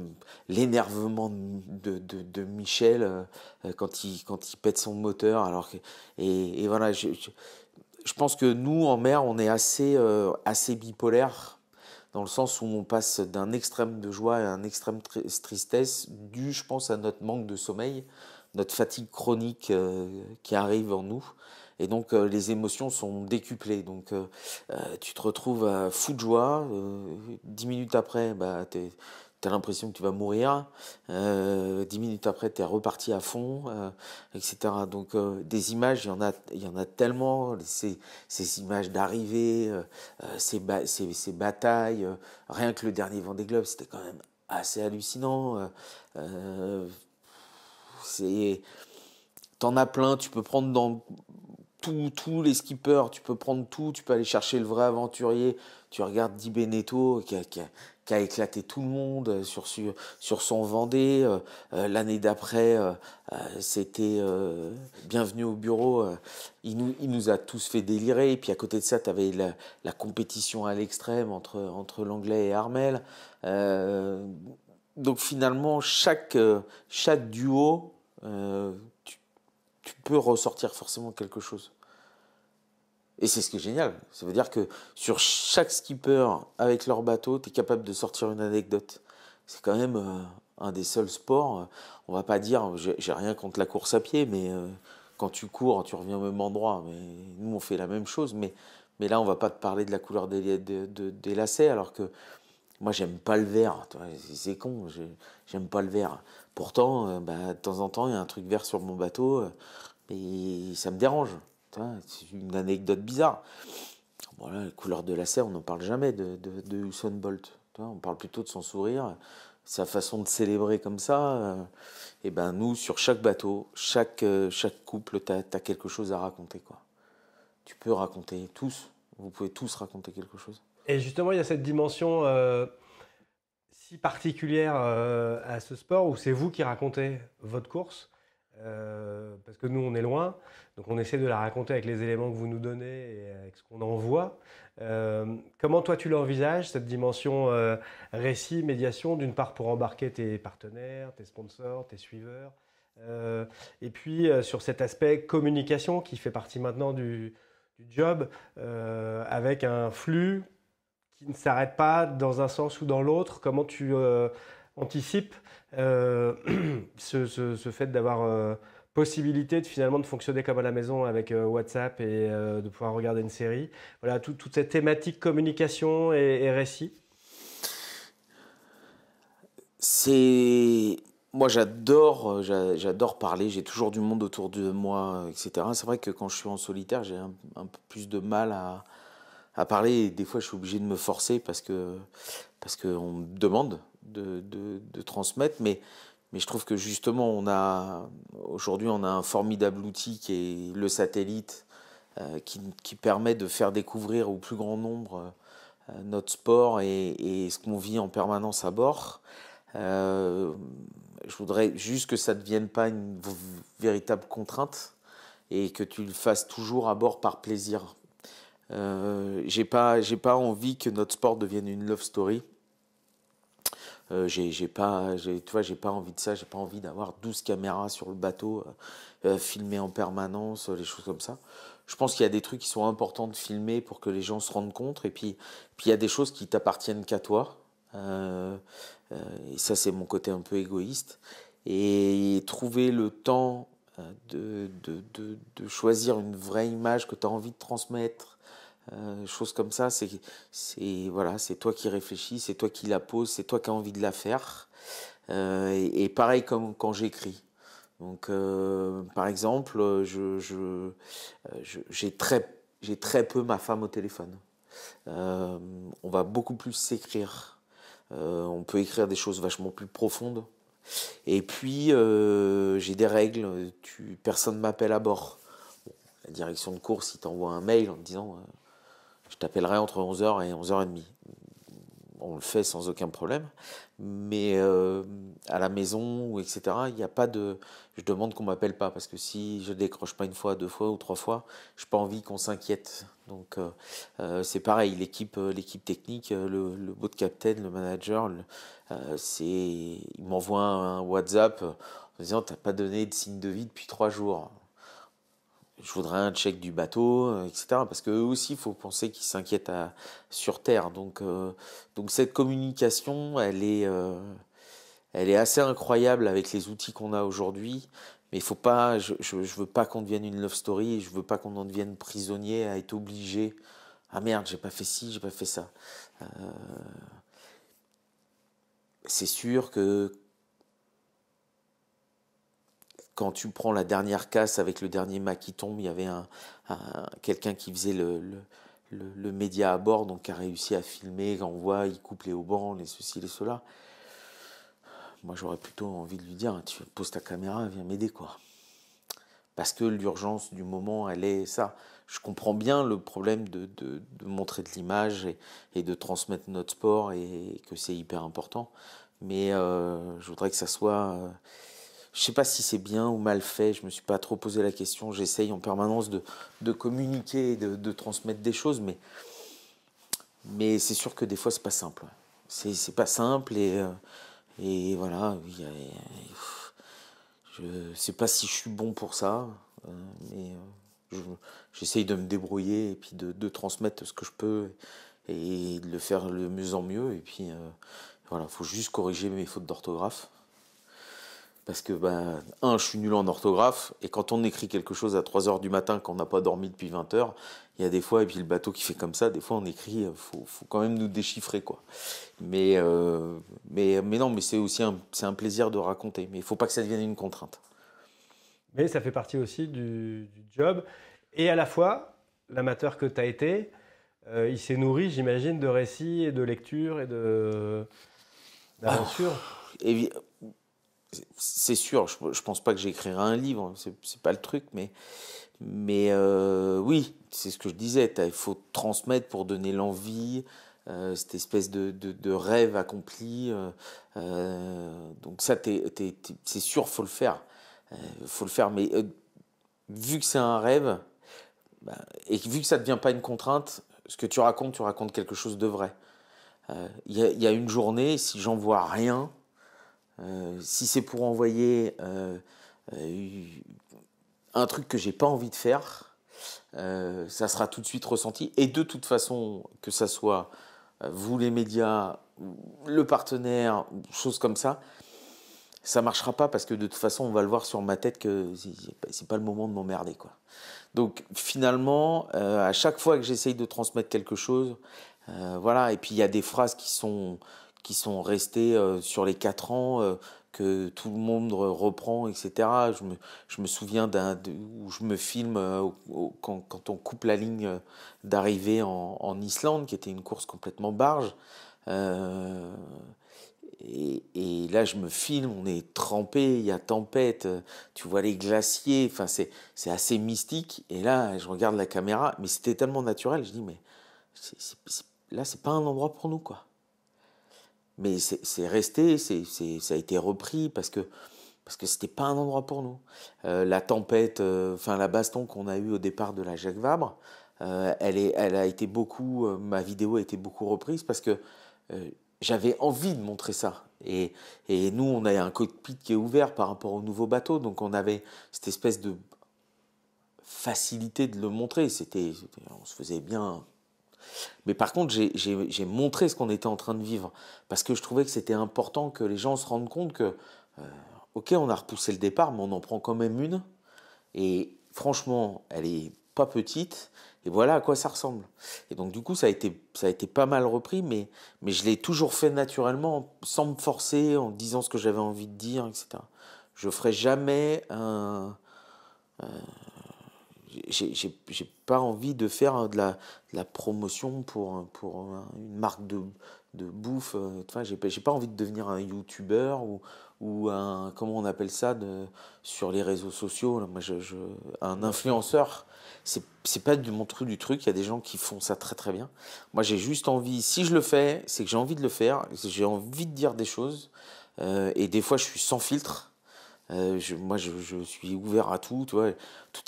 l'énervement de, de, Michel euh, quand, il, quand il pète son moteur. Alors et, et voilà, je, je, pense que nous, en mer, on est assez, euh, assez bipolaire dans le sens où on passe d'un extrême de joie à un extrême de tristesse, dû, je pense, à notre manque de sommeil, notre fatigue chronique qui arrive en nous. Et donc euh, les émotions sont décuplées. Donc euh, euh, tu te retrouves fou de joie. dix minutes après, bah, as t'as l'impression que tu vas mourir. dix minutes après, tu es reparti à fond, etc. Donc, des images, il y en a, il y en a tellement. Ces, images d'arrivée, ces, batailles. rien que le dernier des Globe, c'était quand même assez hallucinant. T'en as plein, tu peux prendre dans tous les skippers, tu peux prendre tout, tu peux aller chercher le vrai aventurier. Tu regardes Di Benetto qui a, éclaté tout le monde euh, sur, sur, son Vendée. Euh, euh, l'année d'après, c'était Bienvenue au bureau. Il nous, il nous, a tous fait délirer. Et puis à côté de ça, tu avais la, compétition à l'extrême entre, entre l'anglais et Armel. donc finalement, chaque, chaque duo, tu, tu peux ressortir forcément quelque chose. Et c'est ce qui est génial. Ça veut dire que sur chaque skipper avec leur bateau, tu es capable de sortir une anecdote. C'est quand même euh, un des seuls sports. Euh, on va pas dire, j'ai rien contre la course à pied, mais euh, quand tu cours, tu reviens au même endroit. Mais nous, on fait la même chose. Mais, mais là, on va pas te parler de la couleur des, lacets, alors que moi, j'aime pas le vert. C'est con, j'aime pas le vert. Pourtant, euh, bah, de temps en temps, il y a un truc vert sur mon bateau, euh, et ça me dérange. C'est une anecdote bizarre. Voilà, les couleurs de la serre, on n'en parle jamais de, de, Bolt. On parle plutôt de son sourire, sa façon de célébrer comme ça. Euh, et ben nous, sur chaque bateau, chaque, chaque couple, tu as, quelque chose à raconter. quoi. Tu peux raconter tous, vous pouvez tous raconter quelque chose. Et justement, il y a cette dimension si particulière euh, à ce sport où c'est vous qui racontez votre course euh, Parce que nous, on est loin, donc on essaie de la raconter avec les éléments que vous nous donnez et avec ce qu'on en voit. Euh, comment toi, tu l'envisages, cette dimension récit, médiation, d'une part pour embarquer tes partenaires, tes sponsors, tes suiveurs et puis sur cet aspect communication qui fait partie maintenant du, du job, avec un flux qui ne s'arrête pas dans un sens ou dans l'autre Comment tu euh, anticipes euh, ce, fait d'avoir euh, possibilité de finalement de fonctionner comme à la maison avec WhatsApp et de pouvoir regarder une série Voilà, toute cette thématique communication et, récit. C'est moi j'adore j'adore parler j'ai toujours du monde autour de moi etc c'est vrai que quand je suis en solitaire j'ai un, peu plus de mal à, à parler. des fois, je suis obligé de me forcer parce que parce qu'on me demande de, transmettre. Mais, mais je trouve que justement, on a aujourd'hui, on a un formidable outil qui est le satellite, euh, qui, permet de faire découvrir au plus grand nombre euh, notre sport et, ce qu'on vit en permanence à bord. Euh, je voudrais juste que ça ne devienne pas une véritable contrainte et que tu le fasses toujours à bord par plaisir euh, j'ai pas, j'ai pas envie que notre sport devienne une love story. Euh, j'ai pas, tu vois, j'ai pas envie de ça. J'ai pas envie d'avoir 12 caméras sur le bateau euh, euh en permanence, les choses comme ça. Je pense qu'il y a des trucs qui sont importants de filmer pour que les gens se rendent compte. Et puis, puis il y a des choses qui t'appartiennent qu'à toi. et ça, c'est mon côté un peu égoïste. Et trouver le temps de, de, de, de choisir une vraie image que tu as envie de transmettre euh, choses comme ça, c'est voilà, c'est toi qui réfléchis, c'est toi qui la poses, c'est toi qui as envie de la faire. Euh, et, pareil comme quand j'écris. Donc, euh, par exemple, j'ai je, je, très, très peu ma femme au téléphone. on va beaucoup plus s'écrire. on peut écrire des choses vachement plus profondes. Et puis, j'ai des règles. Tu, personne ne m'appelle à bord. la direction de course, il t'envoie un mail en te disant je t'appellerai entre 11h et 11h30. On le fait sans aucun problème. Mais euh, à la maison, etc., il n'y a pas de. Je demande qu'on m'appelle pas, parce que si je ne décroche pas une fois, deux fois ou trois fois, je n'ai pas envie qu'on s'inquiète. Donc euh, euh, c'est pareil, l'équipe, l'équipe technique, le, le beau le manager, c'est, il m'envoie un WhatsApp en disant tu t'as pas donné de signe de vie depuis trois jours je voudrais un check du bateau, euh, etc. Parce qu'eux aussi, il faut penser qu'ils s'inquiètent sur Terre. Donc, euh, donc cette communication, elle est, euh, elle est assez incroyable avec les outils qu'on a aujourd'hui. Mais il faut pas, je ne veux pas qu'on devienne une love story, je veux pas qu'on en devienne prisonnier à être obligé. Ah merde, j'ai pas fait ci, j'ai pas fait ça. c'est sûr que quand tu prends la dernière casse avec le dernier mât qui tombe, il y avait un, quelqu'un qui faisait le, le, média à bord, donc qui a réussi à filmer, on voit, il coupe les haubans, les ceci, les cela. Moi, j'aurais plutôt envie de lui dire, tu poses ta caméra, viens m'aider, quoi. Parce que l'urgence du moment, elle est ça. Je comprends bien le problème de, de, de montrer de l'image et, et, de transmettre notre sport et, que c'est hyper important. Mais euh, je voudrais que ça soit... Euh, je sais pas si c'est bien ou mal fait, je me suis pas trop posé la question, j'essaye en permanence de, de communiquer, de, de, transmettre des choses, mais, mais c'est sûr que des fois c'est pas simple. C'est pas simple et, euh, et voilà, je sais pas si je suis bon pour ça, euh, mais euh, j'essaye de me débrouiller et puis de, de, transmettre ce que je peux et de le faire le mieux en mieux et puis... voilà, faut juste corriger mes fautes d'orthographe parce que, ben, un, je suis nul en orthographe, et quand on écrit quelque chose à 3h du matin, qu'on n'a pas dormi depuis 20h, il y a des fois, et puis le bateau qui fait comme ça, des fois on écrit, il euh, faut, quand même nous déchiffrer, quoi. Mais, euh, mais, mais non, mais c'est aussi un, un plaisir de raconter, mais il ne faut pas que ça devienne une contrainte. Mais ça fait partie aussi du, job, et à la fois, l'amateur que tu as été, euh, il s'est nourri, j'imagine, de récits et de lectures et de ah, d'aventures c'est sûr, je, ne pense pas que j'écrirai un livre, c'est pas le truc, mais, mais euh, oui, c'est ce que je disais, il faut transmettre pour donner l'envie, euh, cette espèce de, rêve accompli. Euh, donc ça, c'est sûr, faut le faire, faut le faire. Mais vu que c'est un rêve bah, et vu que ça ne devient pas une contrainte, ce que tu racontes, tu racontes quelque chose de vrai. Il y, y, a une journée, si j'en vois rien, euh, si c'est pour envoyer euh, euh, un truc que j'ai pas envie de faire, ça sera tout de suite ressenti. Et de toute façon, que ça soit vous les médias, le partenaire, choses comme ça, ça marchera pas parce que de toute façon, on va le voir sur ma tête que c'est pas le moment de m'emmerder, quoi. Donc finalement, à chaque fois que j'essaye de transmettre quelque chose, voilà. Et puis il y a des phrases qui sont qui sont restés euh, sur les quatre ans euh, que tout le monde reprend, etc. Je me, je me souviens d'un où je me filme euh, quand, quand, on coupe la ligne d'arrivée en, en, Islande, qui était une course complètement barge. Et, et, là, je me filme, on est trempé, il y a tempête, tu vois les glaciers, enfin, c'est, c'est assez mystique. Et là, je regarde la caméra, mais c'était tellement naturel, je dis, mais c'est, là, c'est pas un endroit pour nous, quoi mais c'est resté, ça a été repris parce que parce que c'était pas un endroit pour nous. Euh, la tempête, euh, enfin la baston qu'on a eue au départ de la Jacques Vabre, euh, elle, est, elle a été beaucoup, ma vidéo a été beaucoup reprise parce que j'avais envie de montrer ça. Et, nous, on a un cockpit qui est ouvert par rapport au nouveau bateau, donc on avait cette espèce de facilité de le montrer. C'était, on se faisait bien mais par contre, j'ai montré ce qu'on était en train de vivre, parce que je trouvais que c'était important que les gens se rendent compte que, euh, ok, on a repoussé le départ, mais on en prend quand même une. Et franchement, elle est pas petite, et voilà à quoi ça ressemble. Et donc du coup, ça a été, ça a été pas mal repris, mais, mais je l'ai toujours fait naturellement, sans me forcer, en disant ce que j'avais envie de dire, etc. Je ferai jamais un... Euh, j'ai pas envie de faire euh, de la, la promotion pour, euh, pour euh, une marque de, de bouffe. Enfin, j'ai pas, envie de devenir un youtubeur ou, ou un, comment on appelle ça, de, sur les réseaux sociaux. moi, je, un influenceur, c'est pas du, mon truc du truc. Il y a des gens qui font ça très très bien. Moi, j'ai juste envie, si je le fais, c'est que j'ai envie de le faire, j'ai envie de dire des choses. et des fois, je suis sans filtre. Euh, moi, je, suis ouvert à tout. Tout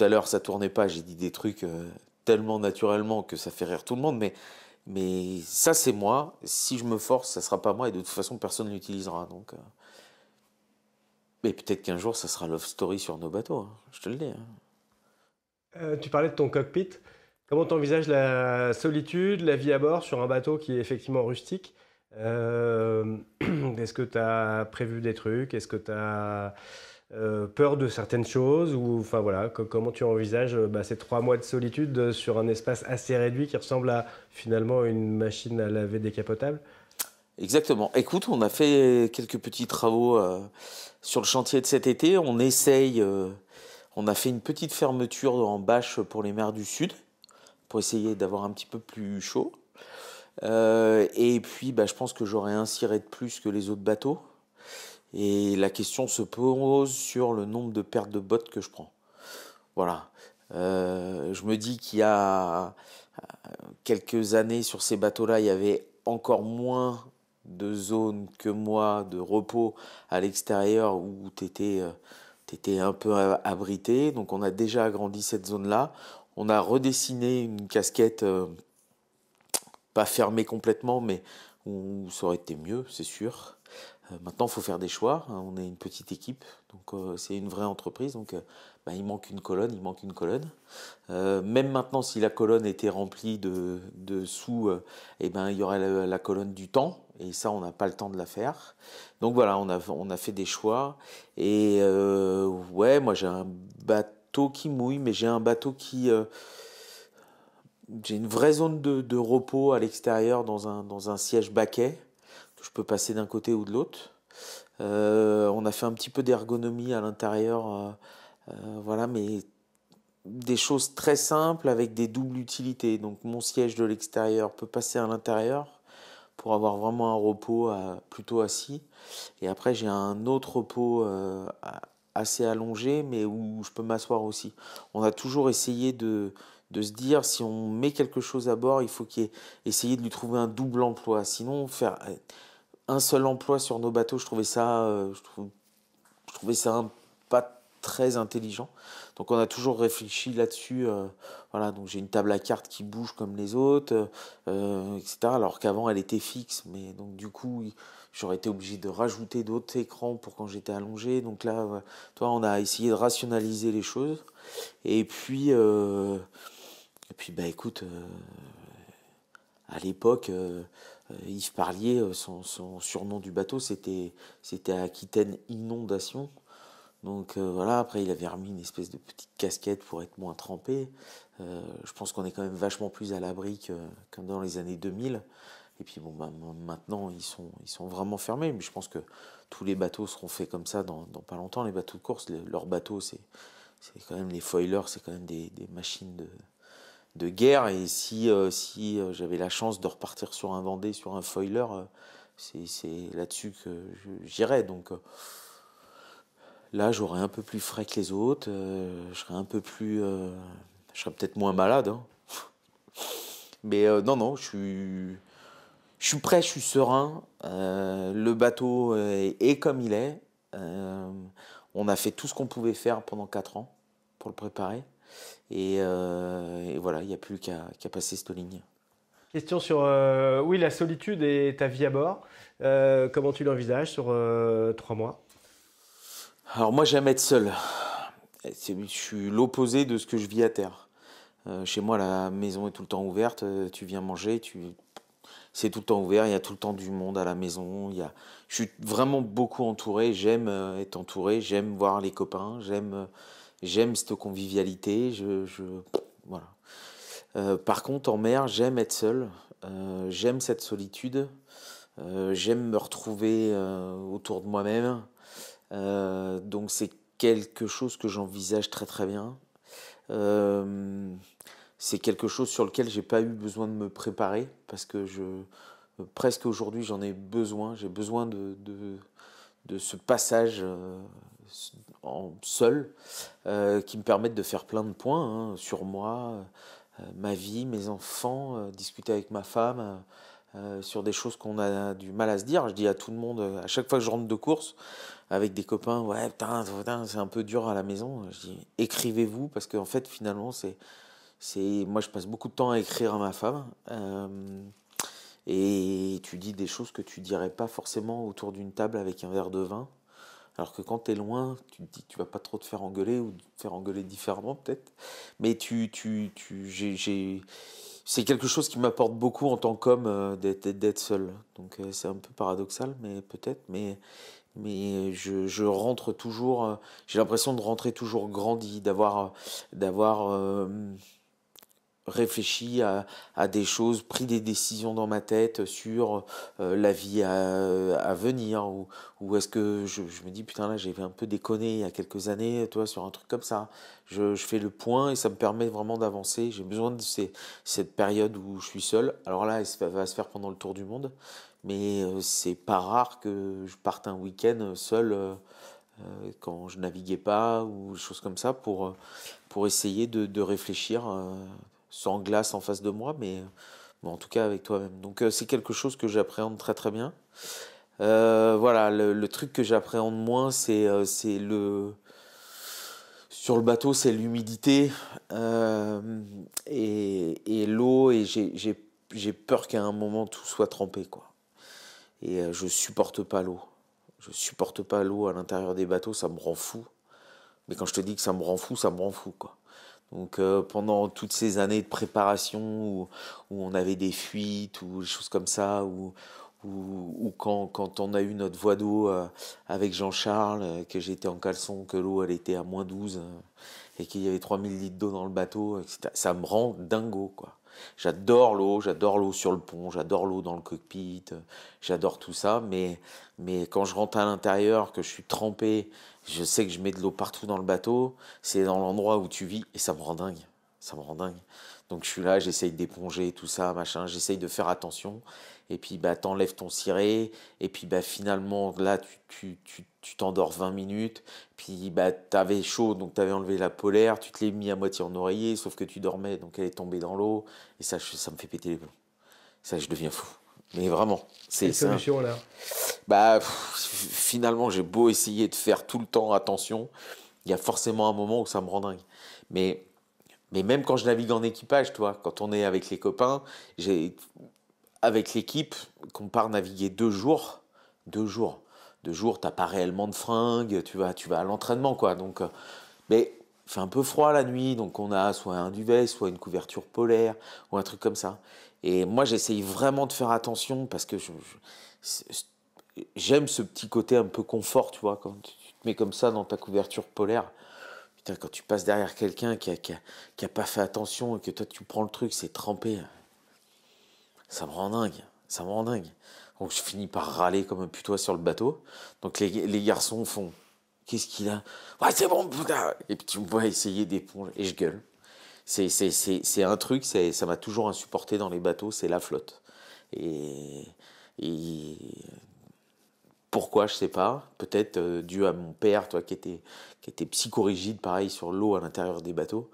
à l'heure, ça tournait pas. J'ai dit des trucs euh, tellement naturellement que ça fait rire tout le monde. Mais, ça, c'est moi. Si je me force, ça sera pas moi. Et de toute façon, personne ne l'utilisera. Donc, euh. Mais peut-être qu'un jour, ça sera Love Story sur nos bateaux. Hein, je te le dis. Hein. tu parlais de ton cockpit. Comment tu envisages la solitude, la vie à bord sur un bateau qui est effectivement rustique euh, est-ce que tu as prévu des trucs Est-ce que tu as euh, peur de certaines choses Ou enfin voilà, comment tu envisages euh, bah, ces trois mois de solitude sur un espace assez réduit qui ressemble à finalement une machine à laver décapotable Exactement. Écoute, on a fait quelques petits travaux sur le chantier de cet été. On on a fait une petite fermeture en bâche pour les mers du Sud pour essayer d'avoir un petit peu plus chaud. Euh, et puis, bah, je pense que j'aurai un ciré de plus que les autres bateaux. Et la question se pose sur le nombre de pertes de bottes que je prends. Voilà. Euh, je me dis qu'il y a euh, quelques années sur ces bateaux-là, il y avait encore moins de zones que moi de repos à l'extérieur où tu étais, un peu abrité. Donc on a déjà agrandi cette zone-là. On a redessiné une casquette pas fermé complètement, mais ça aurait été mieux, c'est sûr. Euh, maintenant, il faut faire des choix. Hein. On est une petite équipe, donc euh, c'est une vraie entreprise. Donc, euh, bah, il manque une colonne, il manque une colonne. même maintenant, si la colonne était remplie de, sous, et eh ben, il y aurait la, colonne du temps. Et ça, on n'a pas le temps de la faire. Donc voilà, on a, on a fait des choix. Et ouais, moi j'ai un bateau qui mouille, mais j'ai un bateau qui j'ai une vraie zone de, repos à l'extérieur dans un, dans un siège baquet. Je peux passer d'un côté ou de l'autre. Euh, on a fait un petit peu d'ergonomie à l'intérieur, euh, euh, voilà, mais des choses très simples avec des doubles utilités. Donc mon siège de l'extérieur peut passer à l'intérieur pour avoir vraiment un repos plutôt assis. Et après j'ai un autre repos assez allongé, mais où je peux m'asseoir aussi. On a toujours essayé de de se dire si on met quelque chose à bord, il faut qu'il essayer de lui trouver un double emploi. Sinon, faire un seul emploi sur nos bateaux, je trouvais ça, euh, je, trouvais, ça pas très intelligent. Donc on a toujours réfléchi là-dessus. Euh, voilà, donc j'ai une table à cartes qui bouge comme les autres, euh, etc. Alors qu'avant elle était fixe, mais donc du coup j'aurais été obligé de rajouter d'autres écrans pour quand j'étais allongé. Donc là, toi, on a essayé de rationaliser les choses. Et puis et puis, bah écoute, euh, à l'époque, euh, euh, Yves Parlier, son, surnom du bateau, c'était Aquitaine Inondation. Donc voilà, après il avait remis une espèce de petite casquette pour être moins trempé. je pense qu'on est quand même vachement plus à l'abri que, dans les années 2000. Et puis bon, bah, maintenant ils sont, ils sont vraiment fermés, mais je pense que tous les bateaux seront faits comme ça dans, pas longtemps. Les bateaux de course, leurs bateaux, c'est quand même les foilers, c'est quand même des machines de, de guerre. Et si, euh, si euh, j'avais la chance de repartir sur un Vendée, sur un foiler, euh, c'est là-dessus que j'irais. Donc là, j'aurais un peu plus frais que les autres. je serais un peu plus. je serais peut-être moins malade. Hein. Mais non, non, je suis. Je suis prêt, je suis serein. le bateau est, est, comme il est. on a fait tout ce qu'on pouvait faire pendant 4 ans pour le préparer. Euh, et, voilà, il n'y a plus qu'à passer cette ligne. Question sur euh, oui la solitude et ta vie à bord. Euh, comment tu l'envisages sur trois mois Alors moi j'aime être seul. Je suis l'opposé de ce que je vis à terre. chez moi la maison est tout le temps ouverte. Tu viens manger, c'est tout le temps ouvert. Il y a tout le temps du monde à la maison. Il y a... Je suis vraiment beaucoup entouré. J'aime être entouré. J'aime voir les copains. J'aime J'aime cette convivialité. Je, voilà. Euh, par contre, en mer, j'aime être seul. Euh, j'aime cette solitude. Euh, j'aime me retrouver autour de moi-même. donc c'est quelque chose que j'envisage très très bien. c'est quelque chose sur lequel j'ai pas eu besoin de me préparer parce que je presque aujourd'hui j'en ai besoin. J'ai besoin de, de, de, ce passage en seul, euh, qui me permettent de faire plein de points hein, sur moi, euh, ma vie, mes enfants, euh, discuter avec ma femme. sur des choses qu'on a du mal à se dire. Je dis à tout le monde, à chaque fois que je rentre de course avec des copains, ouais, putain, putain c'est un peu dur à la maison. Je dis, écrivez-vous, parce qu'en fait, finalement, c'est. Moi, je passe beaucoup de temps à écrire à ma femme et tu dis des choses que tu dirais pas forcément autour d'une table avec un verre de vin. Alors que quand tu es loin, tu te dis tu vas pas trop te faire engueuler ou te faire engueuler différemment peut-être. Mais tu, tu, tu, j'ai, c'est quelque chose qui m'apporte beaucoup en tant qu'homme euh, d'être d'être, seul. Donc euh, c'est un peu paradoxal, mais peut-être. Mais, mais je, rentre toujours. Euh, j'ai l'impression de rentrer toujours grandi, d'avoir, d'avoir réfléchi à, des choses, pris des décisions dans ma tête sur euh, la vie à, venir ou, est-ce que je, me dis putain là j'avais un peu déconné il y a quelques années toi sur un truc comme ça je, fais le point et ça me permet vraiment d'avancer j'ai besoin de cette période où je suis seul alors là ça va se faire pendant le tour du monde mais euh, c'est pas rare que je parte un week-end seul euh, quand je naviguais pas ou choses comme ça pour, pour essayer de, de réfléchir sans glace en face de moi, mais, en tout cas avec toi-même. Donc euh, c'est quelque chose que j'appréhende très très bien. Euh, voilà, le, truc que j'appréhende moins, euh, c'est le. Sur le bateau, c'est l'humidité et, l'eau, et, et j'ai peur qu'à un moment tout soit trempé, quoi. Et je supporte pas l'eau. Je supporte pas l'eau à l'intérieur des bateaux, ça me rend fou. Mais quand je te dis que ça me rend fou, ça me rend fou, quoi. Donc euh, pendant toutes ces années de préparation où, on avait des fuites ou des choses comme ça, ou, quand, on a eu notre voie d'eau euh, avec Jean-Charles, euh, que j'étais en caleçon, que l'eau elle était à moins 12 et qu'il y avait 3000 litres d'eau dans le bateau, etc. ça me rend dingo J'adore l'eau, j'adore l'eau sur le pont, j'adore l'eau dans le cockpit, j'adore tout ça, mais quand je rentre à l'intérieur, que je suis trempé, je sais que je mets de l'eau partout dans le bateau. C'est dans l'endroit où tu vis et ça me rend dingue. Ça me rend dingue. Donc je suis là, j'essaye d'éponger tout ça, machin. J'essaye de faire attention. Et puis bah t'enlèves ton ciré. Et puis bah finalement là tu tu t'endors tu, 20 minutes. Puis bah t'avais chaud donc t'avais enlevé la polaire. Tu te l'es mis à moitié en oreiller, sauf que tu dormais donc elle est tombée dans l'eau. Et ça ça me fait péter les plombs. Ça je deviens fou. Mais vraiment. C'est ça. là bah, Finalement, j'ai beau essayer de faire tout le temps attention, il y a forcément un moment où ça me rend dingue. Mais, mais même quand je navigue en équipage, toi, quand on est avec les copains, j'ai avec l'équipe, qu'on part naviguer deux jours, deux jours, deux jours, t'as pas réellement de fringues, tu vas, tu vas à l'entraînement, quoi. Donc, euh, mais fait un peu froid la nuit, donc on a soit un duvet, soit une couverture polaire, ou un truc comme ça. Et moi, j'essaye vraiment de faire attention parce que j'aime ce petit côté un peu confort, tu vois, quand tu te mets comme ça dans ta couverture polaire. Putain, quand tu passes derrière quelqu'un qui n'a a, pas fait attention et que toi, tu prends le truc, c'est trempé. Ça me rend dingue. Ça me rend dingue. Donc, je finis par râler comme un putois sur le bateau. Donc, les, garçons font Qu'est-ce qu'il a Ouais, c'est bon, putain Et puis, tu me vois essayer d'éponger et je gueule. C'est un truc, ça m'a toujours insupporté dans les bateaux, c'est la flotte. Et, et, pourquoi, je sais pas. Peut-être euh, dû à mon père, toi, qui était, qui était psychorigide, pareil, sur l'eau à l'intérieur des bateaux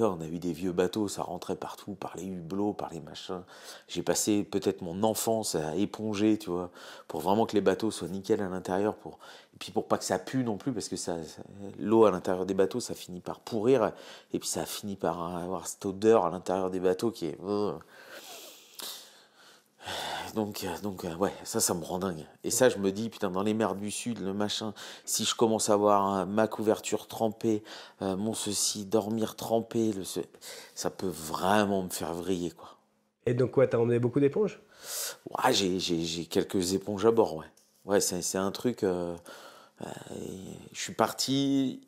on a eu des vieux bateaux, ça rentrait partout, par les hublots, par les machins. J'ai passé peut-être mon enfance à éponger, tu vois, pour vraiment que les bateaux soient nickel à l'intérieur, pour et puis pour pas que ça pue non plus, parce que ça, l'eau à l'intérieur des bateaux, ça finit par pourrir, et puis ça finit par avoir cette odeur à l'intérieur des bateaux qui est euh, donc, euh, donc euh, ouais, ça, ça me rend dingue. Et ça, je me dis, putain, dans les mers du Sud, le machin, si je commence à avoir euh, ma couverture trempée, mon ceci, dormir trempé, le ça peut vraiment me faire vriller, quoi. Et donc, quoi, t'as emmené beaucoup d'éponges Ouais, j'ai quelques éponges à bord, ouais. Ouais, c'est un truc. je suis parti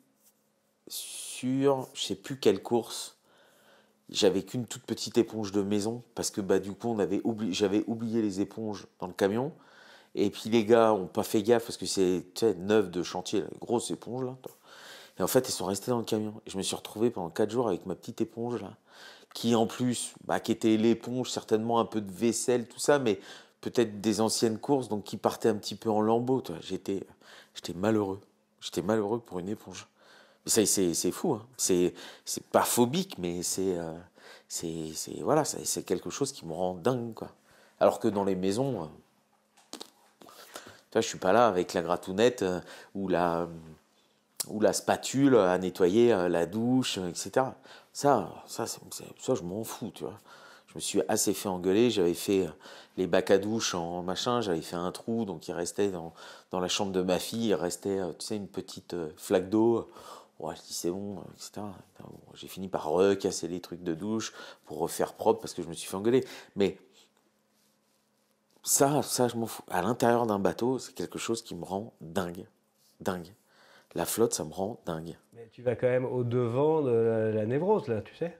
sur, je sais plus quelle course, j'avais qu'une toute petite éponge de maison parce que bah, du coup on avait j'avais oublié les éponges dans le camion. Et puis les gars ont pas fait gaffe parce que c'est neuf de chantier, grosse éponge là. Et en fait, ils sont restés dans le camion. Et je me suis retrouvé pendant quatre jours avec ma petite éponge qui en plus, bah, qui était l'éponge, certainement un peu de vaisselle, tout ça, mais peut-être des anciennes courses, donc qui partaient un petit peu en lambeaux. J'étais, j'étais malheureux. J'étais malheureux pour une éponge. C'est fou. Hein. C'est pas phobique, mais c'est euh, c'est voilà, c'est quelque chose qui me rend dingue. Alors que dans les maisons, je euh, ne je suis pas là avec la gratounette euh, ou, la, ou la spatule à nettoyer la douche, etc. Ça, je m'en fous, tu vois. Je me suis assez fait engueuler, j'avais fait les bacs à douche en machin, j'avais fait un trou, donc il restait dans, dans la chambre de ma fille, il restait, tu sais, une petite flaque d'eau je dis c'est euh, bon, J'ai fini par recasser les trucs de douche pour refaire propre parce que je me suis fait engueuler. Mais ça, ça, je m'en fous. À l'intérieur d'un bateau, c'est quelque chose qui me rend dingue. Dingue. La flotte, ça me rend dingue. Mais tu vas quand même au-devant de la névrose, là, tu sais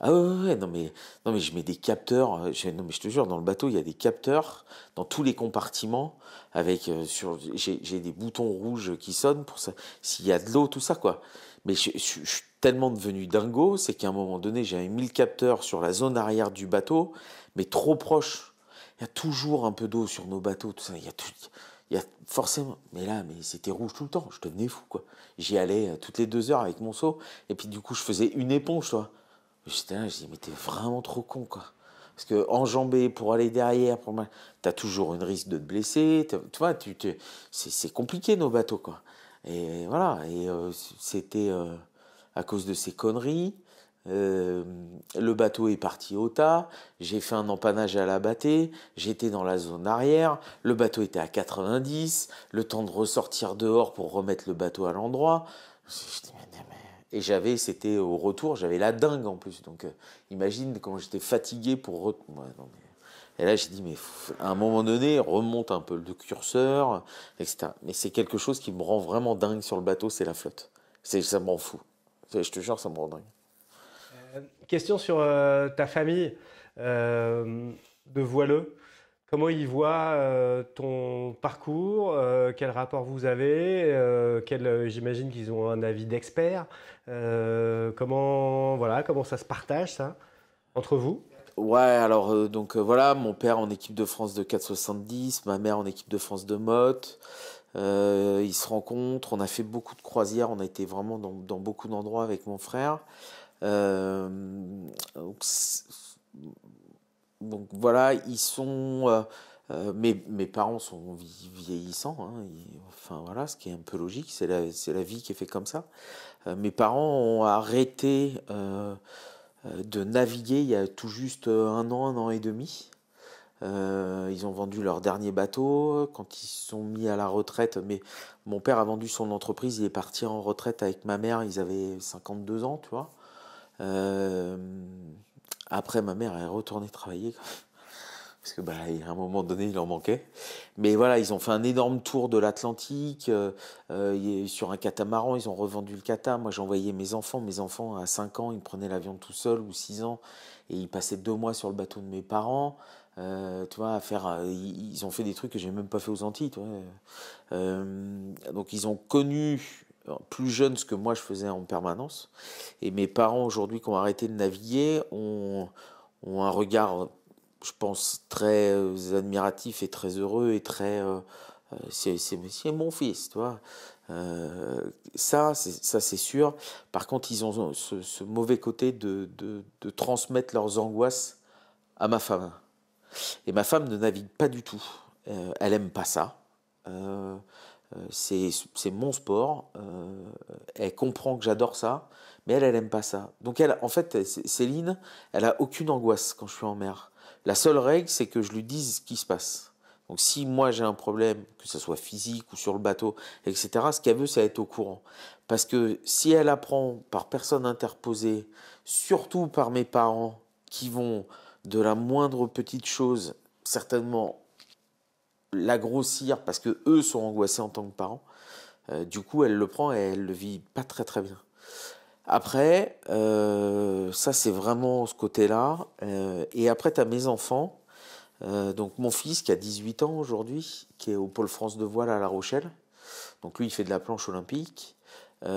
ah ouais, non mais, non mais je mets des capteurs, euh, je, non mais je te jure, dans le bateau, il y a des capteurs dans tous les compartiments, avec euh, sur, j'ai des boutons rouges qui sonnent pour ça, s'il y a de l'eau, tout ça quoi. Mais je, suis tellement devenu dingo, c'est qu'à un moment donné, j'avais mis le capteur sur la zone arrière du bateau, mais trop proche. Il y a toujours un peu d'eau sur nos bateaux, tout ça, il y a Il forcément. Mais là, mais c'était rouge tout le temps. Je devenais fou, quoi. J'y allais euh, toutes les deux heures avec mon seau. Et puis, du coup, je faisais une éponge, toi. J'étais là, je mais t'es vraiment trop con, quoi. Parce que enjamber pour aller derrière, pour t'as toujours un risque de te blesser. Tu vois, tu, c'est compliqué nos bateaux, quoi. Et voilà. Et euh, c'était euh, à cause de ces conneries. Euh, le bateau est parti au tas, j'ai fait un empannage à la bâtée. j'étais dans la zone arrière, le bateau était à 90, le temps de ressortir dehors pour remettre le bateau à l'endroit. Et j'avais, c'était au retour, j'avais la dingue en plus. Donc euh, imagine quand j'étais fatigué pour. Et là, j'ai dit, mais à un moment donné, remonte un peu le curseur, etc. Mais c'est quelque chose qui me rend vraiment dingue sur le bateau, c'est la flotte. C'est, ça m'en fout. Je te jure, ça me rend dingue. Euh, question sur euh, ta famille de voileux. Comment ils voient euh, ton parcours euh, Quel rapport vous avez euh, J'imagine qu'ils ont un avis d'expert. comment, voilà, comment ça se partage, ça, entre vous Ouais, alors, donc voilà, mon père en équipe de France de 4,70, ma mère en équipe de France de motte. ils se rencontrent, on a fait beaucoup de croisières, on a été vraiment dans, beaucoup d'endroits avec mon frère. Donc, donc voilà, ils sont. Euh, euh, mes, parents sont vieillissants, hein, enfin voilà, ce qui est un peu logique, c'est la, la, vie qui est faite comme ça. Euh, mes parents ont arrêté de naviguer il y a tout juste un an, un an et demi. ils ont vendu leur dernier bateau quand ils sont mis à la retraite. Mais mon père a vendu son entreprise, il est parti en retraite avec ma mère, ils avaient 52 ans, tu vois. Après, ma mère est retournée travailler. Parce que, bah, à un moment donné, il en manquait. Mais voilà, ils ont fait un énorme tour de l'Atlantique. Euh, euh, sur un catamaran, ils ont revendu le cata. Moi, j'envoyais mes enfants. Mes enfants, à 5 ans, ils prenaient l'avion tout seuls ou 6 ans. Et ils passaient deux mois sur le bateau de mes parents. Euh, tu vois, à faire, ils ont fait des trucs que j'ai même pas fait aux Antilles, donc ils ont connu plus jeune, ce que moi je faisais en permanence. Et mes parents aujourd'hui qui ont arrêté de naviguer ont, un regard, je pense, très euh, admiratif et très heureux et très... Euh, euh, c'est mon fils, toi. Euh, ça, ça c'est sûr. Par contre, ils ont ce, mauvais côté de, transmettre leurs angoisses à ma femme. Et ma femme ne navigue pas du tout. elle aime pas ça. Euh, c'est mon sport, euh, elle comprend que j'adore ça, mais elle, elle n'aime pas ça. Donc elle, en fait, Céline, elle a aucune angoisse quand je suis en mer. La seule règle, c'est que je lui dise ce qui se passe. Donc si moi j'ai un problème, que ce soit physique ou sur le bateau, etc., ce qu'elle veut, c'est être au courant. Parce que si elle apprend par personne interposée, surtout par mes parents, qui vont de la moindre petite chose, certainement la grossir parce que eux sont angoissés en tant que parents. Euh, du coup, elle le prend et elle le vit pas très très bien. Après, euh, ça c'est vraiment ce côté-là. Euh, et après, tu as mes enfants. donc mon fils qui a 18 ans aujourd'hui, qui est au Pôle France de voile à La Rochelle. Donc lui, il fait de la planche olympique. il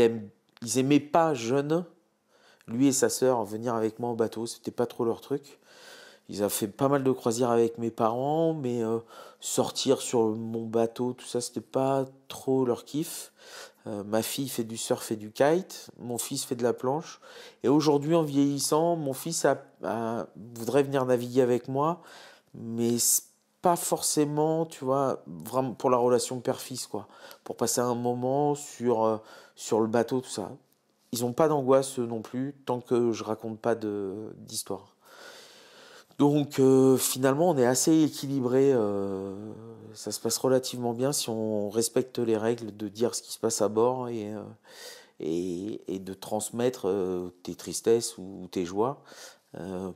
aime, ils aimaient pas jeunes, lui et sa sœur, venir avec moi en bateau. C'était pas trop leur truc. Ils ont fait pas mal de croisières avec mes parents, mais euh, sortir sur mon bateau, tout ça, c'était pas trop leur kiff. Euh, ma fille fait du surf et du kite, mon fils fait de la planche. Et aujourd'hui, en vieillissant, mon fils a, voudrait venir naviguer avec moi, mais pas forcément, tu vois, vraiment pour la relation père-fils, quoi. Pour passer un moment sur, euh, sur le bateau, tout ça. Ils n'ont pas d'angoisse non plus, tant que je raconte pas d'histoire. Donc euh, finalement, on est assez équilibré. Euh, ça se passe relativement bien si on respecte les règles de dire ce qui se passe à bord et, euh, de transmettre tes tristesses ou, tes joies.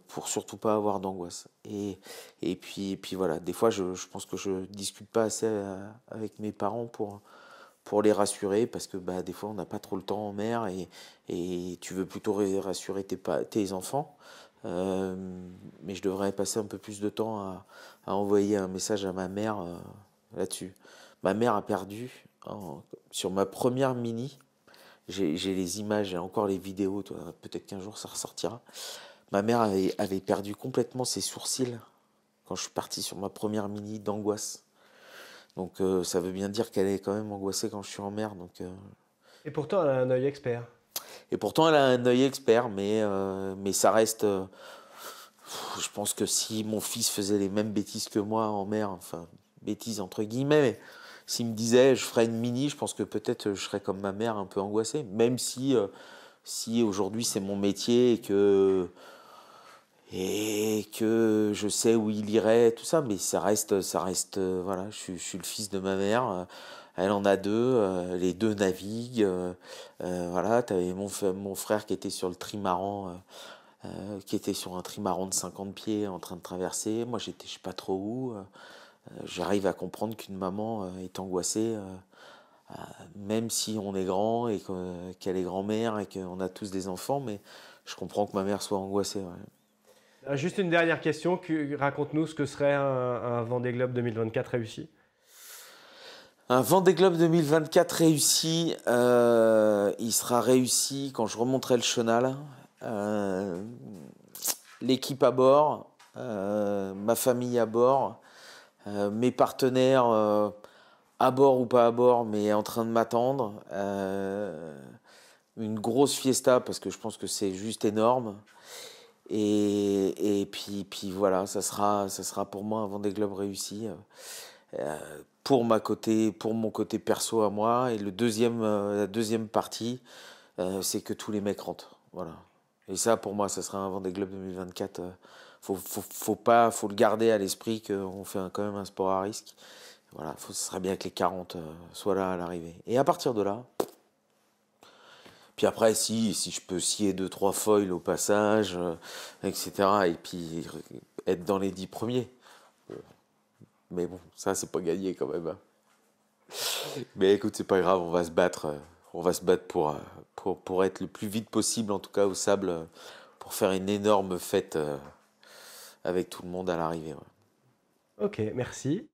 pour surtout pas avoir d'angoisse. Et, puis, voilà, des fois je, pense que je discute pas assez avec mes parents pour, les rassurer parce que bah, des fois on n'a pas trop le temps en mer et, tu veux plutôt rassurer tes enfants. Euh, mais je devrais passer un peu plus de temps à, envoyer un message à ma mère euh, là-dessus. Ma mère a perdu hein, sur ma première mini. J'ai les images, j'ai encore les vidéos. Peut-être qu'un jour ça ressortira. Ma mère avait, perdu complètement ses sourcils quand je suis parti sur ma première mini d'angoisse. Donc euh, ça veut bien dire qu'elle est quand même angoissée quand je suis en mer. Donc, Et pourtant, elle a un œil expert. Et pourtant, elle a un œil expert, mais, euh, ça reste. Euh, je pense que si mon fils faisait les mêmes bêtises que moi en mer, enfin, bêtises entre guillemets, s'il me disait je ferais une mini, je pense que peut-être je serais comme ma mère un peu angoissé. Même si, euh, si aujourd'hui c'est mon métier et que, et que je sais où il irait, tout ça, mais ça reste, ça reste, voilà, je suis le fils de ma mère elle en a deux, euh, les deux naviguent. Euh, euh, voilà, tu avais mon, mon, frère qui était sur le trimaran, qui était sur un trimaran de 50 pieds en train de traverser. Moi, j'étais je sais pas trop où. J'arrive à comprendre qu'une maman est angoissée, même si on est grand et qu'elle est grand-mère et qu'on a tous des enfants, mais je comprends que ma mère soit angoissée. Juste une dernière question, raconte-nous ce que serait un, un Vendée Globe 2024 réussi. Un Vendée Globe 2024 réussi. Euh, il sera réussi quand je remonterai le chenal. Euh, l'équipe à bord, euh, ma famille à bord, mes partenaires à bord ou pas à bord, mais en train de m'attendre. une grosse fiesta parce que je pense que c'est juste énorme. Et, puis, puis, voilà, ça sera, pour moi un Vendée Globe réussi pour, ma côté, pour mon côté perso à moi. Et le deuxième, euh, la deuxième partie, euh, c'est que tous les mecs rentrent. Voilà. Et ça, pour moi, ça sera un des globes 2024. faut, faut, faut, pas, faut le garder à l'esprit qu'on fait quand même un sport à risque. Voilà, ce serait bien que les 40 euh, soient là à l'arrivée. Et à partir de là, puis après, si, si je peux scier deux, trois foils au passage, etc. Et puis être dans les dix premiers. Mais bon, ça, c'est pas gagné quand même. Hein. Mais écoute, c'est pas grave, on va se battre. Euh, on va se battre euh, pour, pour, être le plus vite possible, en tout cas au sable, euh, pour faire une énorme fête avec tout le monde à l'arrivée. Ok, merci.